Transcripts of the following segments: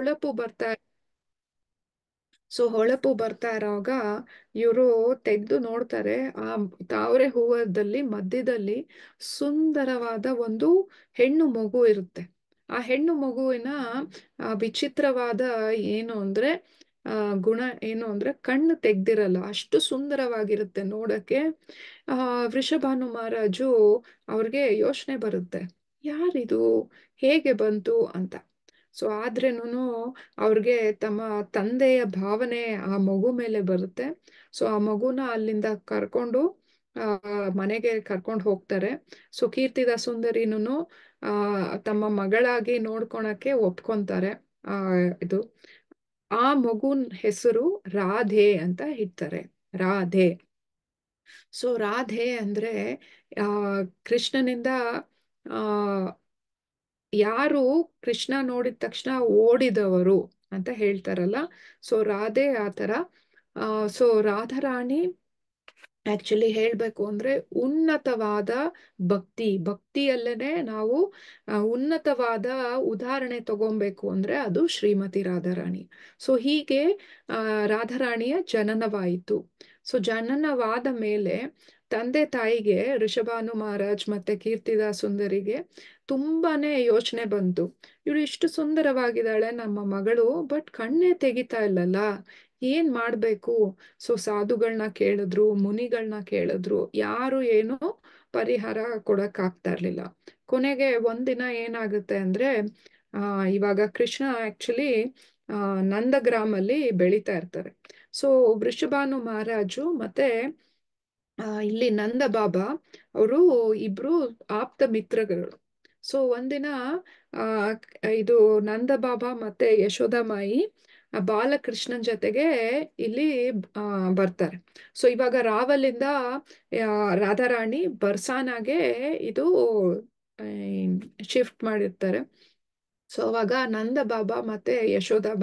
ಹೊಳಪು ಬರ್ತಾ ಸೊ ಹೊಳಪು ಬರ್ತಾ ಇರೋವಾಗ ಇವರು ತೆಗೆದು ನೋಡ್ತಾರೆ ಆ ತಾವರೆ ಹೂವದಲ್ಲಿ ಮಧ್ಯದಲ್ಲಿ ಸುಂದರವಾದ ಒಂದು ಹೆಣ್ಣು ಮಗು ಇರುತ್ತೆ ಆ ಹೆಣ್ಣು ಮಗುವಿನ ವಿಚಿತ್ರವಾದ ಏನು ಅಂದ್ರೆ ಆ ಗುಣ ಏನು ಅಂದ್ರೆ ಕಣ್ಣು ತೆಗ್ದಿರಲ್ಲ ಅಷ್ಟು ಸುಂದರವಾಗಿರುತ್ತೆ ನೋಡಕ್ಕೆ ಆ ವೃಷಭಾನು ಮಹಾರಾಜು ಅವ್ರಿಗೆ ಯೋಚನೆ ಬರುತ್ತೆ ಯಾರಿದು ಹೇಗೆ ಬಂತು ಅಂತ ಸೊ ಆದ್ರೇನು ಅವ್ರಿಗೆ ತಮ್ಮ ತಂದೆಯ ಭಾವನೆ ಆ ಮಗು ಮೇಲೆ ಬರುತ್ತೆ ಸೊ ಆ ಮಗುನ ಅಲ್ಲಿಂದ ಕರ್ಕೊಂಡು ಆ ಮನೆಗೆ ಕರ್ಕೊಂಡು ಹೋಗ್ತಾರೆ ಸೊ ಕೀರ್ತಿದ ಸುಂದರಿನೂ ಆ ತಮ್ಮ ಮಗಳಾಗಿ ನೋಡ್ಕೊಳಕ್ಕೆ ಒಪ್ಕೊಂತಾರೆ ಆ ಇದು ಆ ಮಗುನ್ ಹೆಸರು ರಾಧೆ ಅಂತ ಇಡ್ತಾರೆ ರಾಧೆ ಸೊ ರಾಧೆ ಅಂದ್ರೆ ಆ ಕೃಷ್ಣನಿಂದ ಆ ಯಾರು ಕೃಷ್ಣ ನೋಡಿದ ತಕ್ಷಣ ಓಡಿದವರು ಅಂತ ಹೇಳ್ತಾರಲ್ಲ ಸೊ ರಾಧೆ ಆ ತರ ಸೊ ರಾಧಾರಾಣಿ ಆಕ್ಚುಲಿ ಹೇಳ್ಬೇಕು ಅಂದ್ರೆ ಉನ್ನತವಾದ ಭಕ್ತಿ ಭಕ್ತಿಯಲ್ಲೇನೆ ನಾವು ಉನ್ನತವಾದ ಉದಾಹರಣೆ ತಗೊಬೇಕು ಅಂದ್ರೆ ಅದು ಶ್ರೀಮತಿ ರಾಧಾರಾಣಿ ಸೊ ಹೀಗೆ ರಾಧಾರಾಣಿಯ ಜನನವಾಯಿತು ಸೊ ಜನನವಾದ ಮೇಲೆ ತಂದೆ ತಾಯಿಗೆ ಋಷಭಾನು ಮಹಾರಾಜ್ ಮತ್ತೆ ಕೀರ್ತಿದಾ ಸುಂದರಿಗೆ ತುಂಬಾನೇ ಯೋಚನೆ ಬಂತು ಇವಳು ಇಷ್ಟು ಸುಂದರವಾಗಿದ್ದಾಳೆ ನಮ್ಮ ಮಗಳು ಬಟ್ ಕಣ್ಣೇ ತೆಗಿತಾ ಇಲ್ಲಲ್ಲ ಏನ್ ಮಾಡ್ಬೇಕು ಸೊ ಸಾಧುಗಳನ್ನ ಕೇಳಿದ್ರು ಮುನಿಗಳನ್ನ ಕೇಳಿದ್ರು ಯಾರು ಏನು ಪರಿಹಾರ ಕೊಡಕ್ ಇರ್ಲಿಲ್ಲ ಕೊನೆಗೆ ಒಂದಿನ ಏನಾಗುತ್ತೆ ಅಂದ್ರೆ ಆ ಇವಾಗ ಕೃಷ್ಣ ಆಕ್ಚುಲಿ ಆ ನಂದಗ್ರಾಮಲ್ಲಿ ಬೆಳಿತಾ ಇರ್ತಾರೆ ಸೊ ವೃಷಭಾನು ಮಹಾರಾಜು ಮತ್ತೆ ಇಲ್ಲಿ ನಂದ ಬಾಬಾ ಅವರು ಇಬ್ರು ಆಪ್ತ ಮಿತ್ರಗಳು ಸೊ ಒಂದಿನ ಇದು ನಂದ ಬಾಬಾ ಮತ್ತೆ ಯಶೋದಾಮಾಯಿ ಬಾಲಕೃಷ್ಣನ್ ಜೊತೆಗೆ ಇಲ್ಲಿ ಬರ್ತಾರೆ ಸೊ ಇವಾಗ ರಾವಲಿಂದ ರಾಧಾರಾಣಿ ಬರ್ಸಾನಾಗೆ ಇದು ಶಿಫ್ಟ್ ಮಾಡಿರ್ತಾರೆ ಸೊ ಅವಾಗ ನಂದ ಬಾಬಾ ಮತ್ತೆ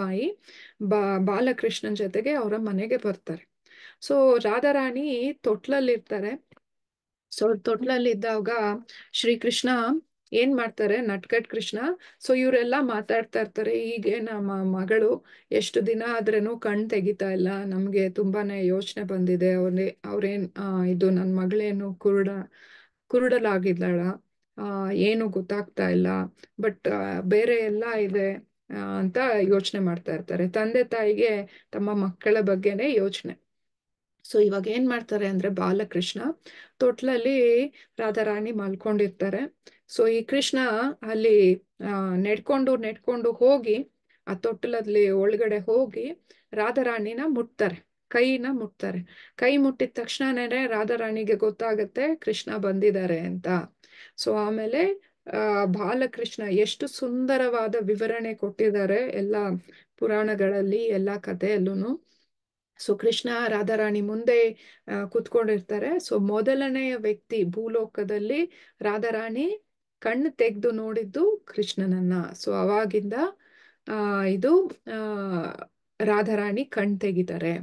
ಬಾಯಿ ಬಾ ಬಾಲಕೃಷ್ಣನ್ ಜೊತೆಗೆ ಅವರ ಮನೆಗೆ ಬರ್ತಾರೆ ಸೊ ರಾಧಾರಾಣಿ ತೊಟ್ಲಲ್ಲಿರ್ತಾರೆ ಸೊ ಇದ್ದಾಗ ಶ್ರೀಕೃಷ್ಣ ಏನ್ ಮಾಡ್ತಾರೆ ನಟ್ಕಟ್ ಕೃಷ್ಣ ಸೊ ಇವರೆಲ್ಲ ಮಾತಾಡ್ತಾ ಇರ್ತಾರೆ ಹೀಗೆ ನಮ್ಮ ಮಗಳು ಎಷ್ಟು ದಿನ ಆದ್ರೇನು ಕಣ್ ತೆಗಿತಾ ಇಲ್ಲ ನಮ್ಗೆ ತುಂಬಾನೇ ಯೋಚನೆ ಬಂದಿದೆ ಅವ್ರೇ ಅವ್ರೇನ್ ಇದು ನನ್ ಮಗಳೇನು ಕುರುಡ ಕುರುಡಲಾಗಿದ್ದಾಳ ಏನು ಗೊತ್ತಾಗ್ತಾ ಇಲ್ಲ ಬಟ್ ಬೇರೆ ಎಲ್ಲ ಇದೆ ಅಂತ ಯೋಚನೆ ಮಾಡ್ತಾ ಇರ್ತಾರೆ ತಂದೆ ತಾಯಿಗೆ ತಮ್ಮ ಮಕ್ಕಳ ಬಗ್ಗೆನೇ ಯೋಚನೆ ಸೊ ಇವಾಗ ಏನ್ ಮಾಡ್ತಾರೆ ಅಂದ್ರೆ ಬಾಲಕೃಷ್ಣ ತೊಟ್ಲಲ್ಲಿ ರಾಧಾರಾಣಿ ಮಲ್ಕೊಂಡಿರ್ತಾರೆ ಸೊ ಈ ಕೃಷ್ಣ ಅಲ್ಲಿ ನೆಡ್ಕೊಂಡು ನೆಡ್ಕೊಂಡು ಹೋಗಿ ಆ ತೊಟ್ಲಲ್ಲಿ ಒಳಗಡೆ ಹೋಗಿ ರಾಧಾರಾಣಿನ ಮುಟ್ತಾರೆ ಕೈನ ಮುಟ್ತಾರೆ ಕೈ ಮುಟ್ಟಿದ ತಕ್ಷಣನೇ ರಾಧಾರಾಣಿಗೆ ಗೊತ್ತಾಗತ್ತೆ ಕೃಷ್ಣ ಬಂದಿದ್ದಾರೆ ಅಂತ ಸೊ ಆಮೇಲೆ ಆ ಬಾಲಕೃಷ್ಣ ಎಷ್ಟು ಸುಂದರವಾದ ವಿವರಣೆ ಕೊಟ್ಟಿದ್ದಾರೆ ಎಲ್ಲ ಪುರಾಣಗಳಲ್ಲಿ ಎಲ್ಲ ಕಥೆಯಲ್ಲೂ ಸೊ ಕೃಷ್ಣ ರಾಧಾರಾಣಿ ಮುಂದೆ ಕುತ್ಕೊಂಡಿರ್ತಾರೆ ಸೊ ಮೊದಲನೆಯ ವ್ಯಕ್ತಿ ಭೂಲೋಕದಲ್ಲಿ ರಾಧಾರಾಣಿ ಕಣ್ಣು ತೆಗೆದು ನೋಡಿದ್ದು ಕೃಷ್ಣನನ್ನ ಸೊ ಅವಾಗಿಂದ ಇದು ರಾಧಾರಾಣಿ ಕಣ್ ತೆಗಿತಾರೆ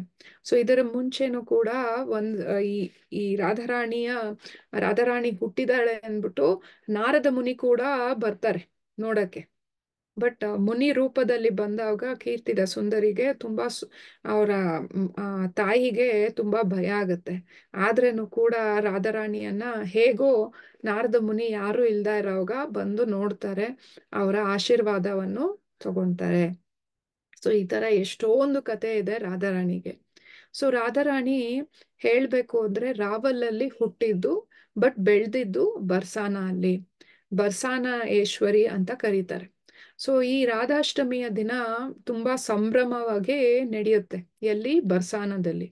ಸೊ ಇದರ ಮುಂಚೆನೂ ಕೂಡ ಒಂದ್ ಈ ಈ ರಾಧಾರಾಣಿಯ ರಾಧಾರಾಣಿ ಹುಟ್ಟಿದಾಳೆ ಅಂದ್ಬಿಟ್ಟು ನಾರದ ಮುನಿ ಕೂಡ ಬರ್ತಾರೆ ನೋಡಕ್ಕೆ ಬಟ್ uh, ಮುನಿ ರೂಪದಲ್ಲಿ ಬಂದಾಗ ಕೀರ್ತಿದ ಸುಂದರಿಗೆ ತುಂಬಾ ಅವರ ತಾಯಿಗೆ ತುಂಬಾ ಭಯ ಆಗತ್ತೆ ಆದ್ರೂ ಕೂಡ ರಾಧಾರಾಣಿಯನ್ನ ಹೇಗೋ ನಾರದ ಮುನಿ ಯಾರು ಇಲ್ದ ಇರೋವಾಗ ಬಂದು ನೋಡ್ತಾರೆ ಅವರ ಆಶೀರ್ವಾದವನ್ನು ತಗೊಂತಾರೆ ಸೊ ಈ ತರ ಎಷ್ಟೊಂದು ಕತೆ ಇದೆ ರಾಧಾರಾಣಿಗೆ ಸೊ ರಾಧಾರಾಣಿ ಹೇಳ್ಬೇಕು ಅಂದ್ರೆ ರಾವಲಲ್ಲಿ ಹುಟ್ಟಿದ್ದು ಬಟ್ ಬೆಳೆದಿದ್ದು ಬರ್ಸಾನ ಅಲ್ಲಿ ಬರ್ಸಾನ ಏಶ್ವರಿ ಅಂತ ಕರೀತಾರೆ ಸೊ ಈ ರಾಧಾಷ್ಟಮಿಯ ದಿನ ತುಂಬಾ ಸಂಭ್ರಮವಾಗಿ ನಡೆಯುತ್ತೆ ಎಲ್ಲಿ ಬರ್ಸಾನದಲ್ಲಿ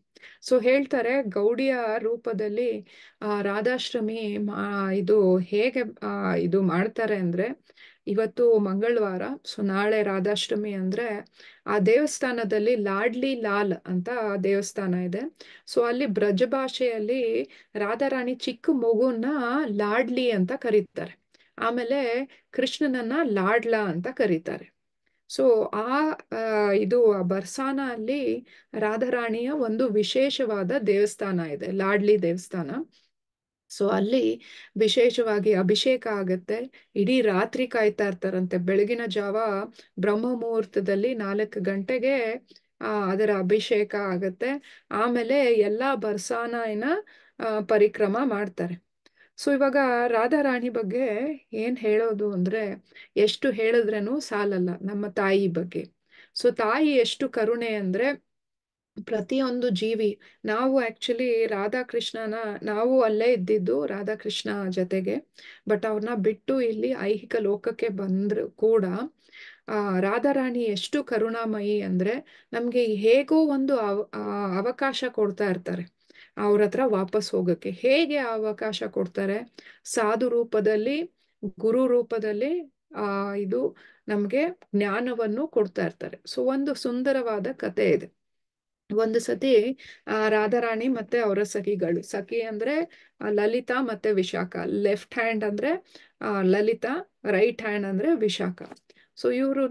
ಸೊ ಹೇಳ್ತಾರೆ ಗೌಡಿಯ ರೂಪದಲ್ಲಿ ಆ ರಾಧಾಷ್ಟಮಿ ಇದು ಹೇಗೆ ಇದು ಮಾಡ್ತಾರೆ ಅಂದ್ರೆ ಇವತ್ತು ಮಂಗಳವಾರ ಸೊ ನಾಳೆ ರಾಧಾಷ್ಟಮಿ ಅಂದ್ರೆ ಆ ದೇವಸ್ಥಾನದಲ್ಲಿ ಲಾಡ್ಲಿ ಲಾಲ್ ಅಂತ ದೇವಸ್ಥಾನ ಇದೆ ಸೊ ಅಲ್ಲಿ ಬ್ರಜ ಭಾಷೆಯಲ್ಲಿ ರಾಧಾರಾಣಿ ಚಿಕ್ಕ ಮಗುನ ಲಾಡ್ಲಿ ಅಂತ ಕರೀತಾರೆ ಆಮೇಲೆ ಕೃಷ್ಣನನ್ನ ಲಾಡ್ಲಾ ಅಂತ ಕರೀತಾರೆ ಸೊ ಆ ಇದು ಬರ್ಸಾನ ಅಲ್ಲಿ ರಾಧಾರಾಣಿಯ ಒಂದು ವಿಶೇಷವಾದ ದೇವಸ್ಥಾನ ಇದೆ ಲಾಡ್ಲಿ ದೇವಸ್ಥಾನ ಸೊ ಅಲ್ಲಿ ವಿಶೇಷವಾಗಿ ಅಭಿಷೇಕ ಆಗತ್ತೆ ಇಡೀ ರಾತ್ರಿ ಕಾಯ್ತಾ ಇರ್ತಾರಂತೆ ಬೆಳಗಿನ ಜಾವ ಬ್ರಹ್ಮ ಮುಹೂರ್ತದಲ್ಲಿ ನಾಲ್ಕು ಗಂಟೆಗೆ ಅದರ ಅಭಿಷೇಕ ಆಗತ್ತೆ ಆಮೇಲೆ ಎಲ್ಲಾ ಬರ್ಸಾನ ಪರಿಕ್ರಮ ಮಾಡ್ತಾರೆ ಸೊ ಇವಾಗ ರಾಧಾರಾಣಿ ಬಗ್ಗೆ ಏನ್ ಹೇಳೋದು ಅಂದ್ರೆ ಎಷ್ಟು ಹೇಳಿದ್ರೇನು ಸಾಲಲ್ಲ ನಮ್ಮ ತಾಯಿ ಬಗ್ಗೆ ಸೊ ತಾಯಿ ಎಷ್ಟು ಕರುಣೆ ಅಂದ್ರೆ ಪ್ರತಿಯೊಂದು ಜೀವಿ ನಾವು ಆಕ್ಚುಲಿ ರಾಧಾಕೃಷ್ಣನ ನಾವು ಅಲ್ಲೇ ಇದ್ದಿದ್ದು ರಾಧಾಕೃಷ್ಣ ಜೊತೆಗೆ ಬಟ್ ಅವ್ರನ್ನ ಬಿಟ್ಟು ಇಲ್ಲಿ ಐಹಿಕ ಲೋಕಕ್ಕೆ ಬಂದ್ರು ಕೂಡ ಆ ರಾಧಾರಾಣಿ ಎಷ್ಟು ಕರುಣಾಮಯಿ ಅಂದ್ರೆ ನಮ್ಗೆ ಹೇಗೋ ಒಂದು ಅವ ಅವಕಾಶ ಕೊಡ್ತಾ ಇರ್ತಾರೆ ಅವ್ರ ಹತ್ರ ವಾಪಸ್ ಹೋಗಕ್ಕೆ ಹೇಗೆ ಅವಕಾಶ ಕೊಡ್ತಾರೆ ಸಾಧು ರೂಪದಲ್ಲಿ ಗುರು ರೂಪದಲ್ಲಿ ಆ ಇದು ನಮ್ಗೆ ಜ್ಞಾನವನ್ನು ಕೊಡ್ತಾ ಇರ್ತಾರೆ ಸೊ ಒಂದು ಸುಂದರವಾದ ಕತೆ ಇದೆ ಒಂದು ಸತಿ ಆ ರಾಧಾರಾಣಿ ಮತ್ತೆ ಅವರ ಸಖಿಗಳು ಸಖಿ ಅಂದ್ರೆ ಲಲಿತಾ ಮತ್ತೆ ವಿಶಾಖ ಲೆಫ್ಟ್ ಹ್ಯಾಂಡ್ ಅಂದ್ರೆ ಲಲಿತಾ ರೈಟ್ ಹ್ಯಾಂಡ್ ಅಂದ್ರೆ ವಿಶಾಖ ಸೊ ಇವ್ರು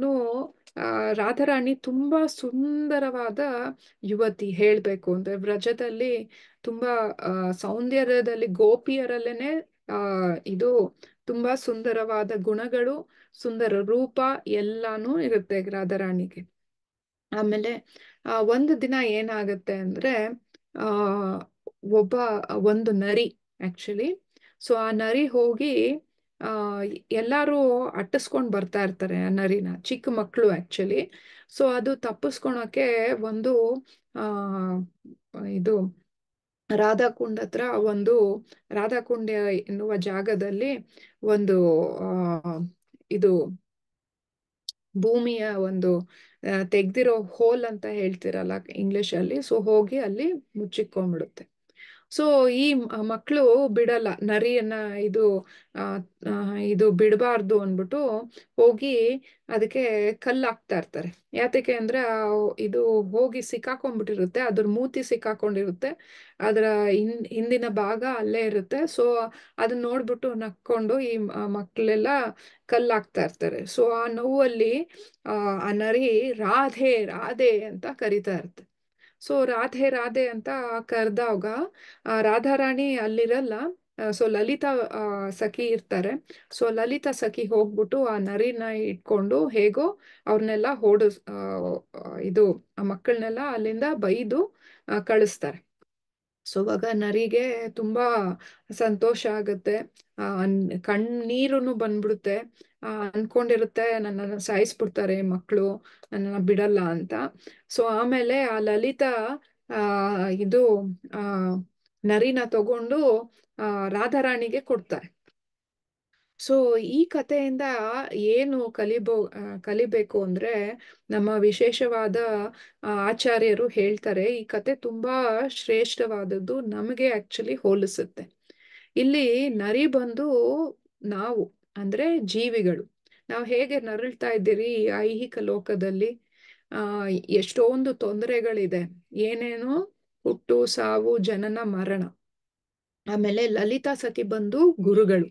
ರಾಧಾರಾಣಿ ತುಂಬಾ ಸುಂದರವಾದ ಯುವತಿ ಹೇಳ್ಬೇಕು ಅಂದ್ರೆ ವ್ರಜದಲ್ಲಿ ತುಂಬಾ ಸೌಂದರ್ಯದಲ್ಲಿ ಗೋಪಿಯರಲ್ಲೇನೆ ಆ ಇದು ತುಂಬಾ ಸುಂದರವಾದ ಗುಣಗಳು ಸುಂದರ ರೂಪ ಎಲ್ಲಾನು ಇರುತ್ತೆ ರಾಧಾರಾಣಿಗೆ ಆಮೇಲೆ ಆ ಒಂದು ದಿನ ಏನಾಗತ್ತೆ ಅಂದ್ರೆ ಆ ಒಬ್ಬ ಒಂದು ನರಿ ಆಕ್ಚುಲಿ ಸೊ ಆ ನರಿ ಹೋಗಿ ಎಲ್ಲರೂ ಅಟ್ಟಿಸ್ಕೊಂಡು ಬರ್ತಾ ಇರ್ತಾರೆ ನರಿನ ಚಿಕ್ಕ ಮಕ್ಕಳು ಆಕ್ಚುಲಿ ಸೊ ಅದು ತಪ್ಪಿಸ್ಕೊಳಕ್ಕೆ ಒಂದು ಇದು ರಾಧಾಕುಂಡ್ ಹತ್ರ ಒಂದು ರಾಧಾಕುಂಡ ಎನ್ನುವ ಜಾಗದಲ್ಲಿ ಒಂದು ಇದು ಭೂಮಿಯ ಒಂದು ತೆಗ್ದಿರೋ ಹೋಲ್ ಅಂತ ಹೇಳ್ತಿರಲ್ಲ ಇಂಗ್ಲಿಷ್ ಅಲ್ಲಿ ಸೊ ಹೋಗಿ ಅಲ್ಲಿ ಮುಚ್ಚಿಕೊಂಡ್ಬಿಡುತ್ತೆ ಸೊ ಈ ಮಕ್ಕಳು ಬಿಡಲ್ಲ ನರಿಯನ್ನ ಇದು ಇದು ಬಿಡಬಾರ್ದು ಅಂದ್ಬಿಟ್ಟು ಹೋಗಿ ಅದಕ್ಕೆ ಕಲ್ಲು ಹಾಕ್ತಾ ಇರ್ತಾರೆ ಯಾತಕ್ಕೆ ಅಂದ್ರೆ ಇದು ಹೋಗಿ ಸಿಕ್ಕಾಕೊಂಡ್ಬಿಟ್ಟಿರುತ್ತೆ ಅದ್ರ ಮೂತಿ ಸಿಕ್ಕಾಕೊಂಡಿರುತ್ತೆ ಅದರ ಹಿಂದ್ ಹಿಂದಿನ ಭಾಗ ಅಲ್ಲೇ ಇರುತ್ತೆ ಸೊ ಅದನ್ನ ನೋಡ್ಬಿಟ್ಟು ನಕ್ಕೊಂಡು ಈ ಮಕ್ಕಳೆಲ್ಲ ಕಲ್ಲು ಹಾಕ್ತಾ ಇರ್ತಾರೆ ಸೊ ಆ ನೋವಲ್ಲಿ ಆ ನರಿ ರಾಧೆ ರಾಧೆ ಅಂತ ಕರಿತಾ ಇರುತ್ತೆ ಸೊ ರಾಧೆ ರಾಧೆ ಅಂತ ಕರೆದಾಗ ರಾಧಾರಾಣಿ ಅಲ್ಲಿರಲ್ಲ ಸೊ ಲಲಿತಾ ಸಖಿ ಇರ್ತಾರೆ ಸೊ ಲಲಿತಾ ಸಖಿ ಹೋಗ್ಬಿಟ್ಟು ಆ ನರಿನ ಇಟ್ಕೊಂಡು ಹೇಗೋ ಅವ್ರನ್ನೆಲ್ಲ ಓಡ ಇದು ಆ ಮಕ್ಕಳನ್ನೆಲ್ಲ ಅಲ್ಲಿಂದ ಬೈದು ಕಳಿಸ್ತಾರೆ ಸೊ ಅವಾಗ ನರಿಗೆ ತುಂಬಾ ಸಂತೋಷ ಆಗುತ್ತೆ ಆ ಕಣ್ಣೀರು ಬಂದ್ಬಿಡುತ್ತೆ ಅನ್ಕೊಂಡಿರುತ್ತೆ ನನ್ನನ್ನು ಸಾಯಿಸ್ಬಿಡ್ತಾರೆ ಮಕ್ಕಳು ನನ್ನ ಬಿಡಲ್ಲ ಅಂತ ಸೊ ಆಮೇಲೆ ಆ ಲಲಿತಾ ಆ ಇದು ಆ ನರಿನ ತಗೊಂಡು ಆ ರಾಧಾರಾಣಿಗೆ ಕೊಡ್ತಾರೆ ಸೊ ಈ ಕಥೆಯಿಂದ ಏನು ಕಲಿಬೋ ಕಲಿಬೇಕು ಅಂದ್ರೆ ನಮ್ಮ ವಿಶೇಷವಾದ ಆಚಾರ್ಯರು ಹೇಳ್ತಾರೆ ಈ ಕತೆ ತುಂಬಾ ಶ್ರೇಷ್ಠವಾದದ್ದು ನಮಗೆ ಆಕ್ಚುಲಿ ಹೋಲಿಸುತ್ತೆ ಇಲ್ಲಿ ನರಿ ಬಂದು ನಾವು ಅಂದ್ರೆ ಜೀವಿಗಳು ನಾವು ಹೇಗೆ ನರಳ್ತಾ ಇದ್ದೀರಿ ಈ ಐಹಿಕ ಲೋಕದಲ್ಲಿ ಆ ಎಷ್ಟೊಂದು ತೊಂದರೆಗಳಿದೆ ಏನೇನೋ ಹುಟ್ಟು ಸಾವು ಜನನ ಮರಣ ಆಮೇಲೆ ಲಲಿತಾ ಸತಿ ಬಂದು ಗುರುಗಳು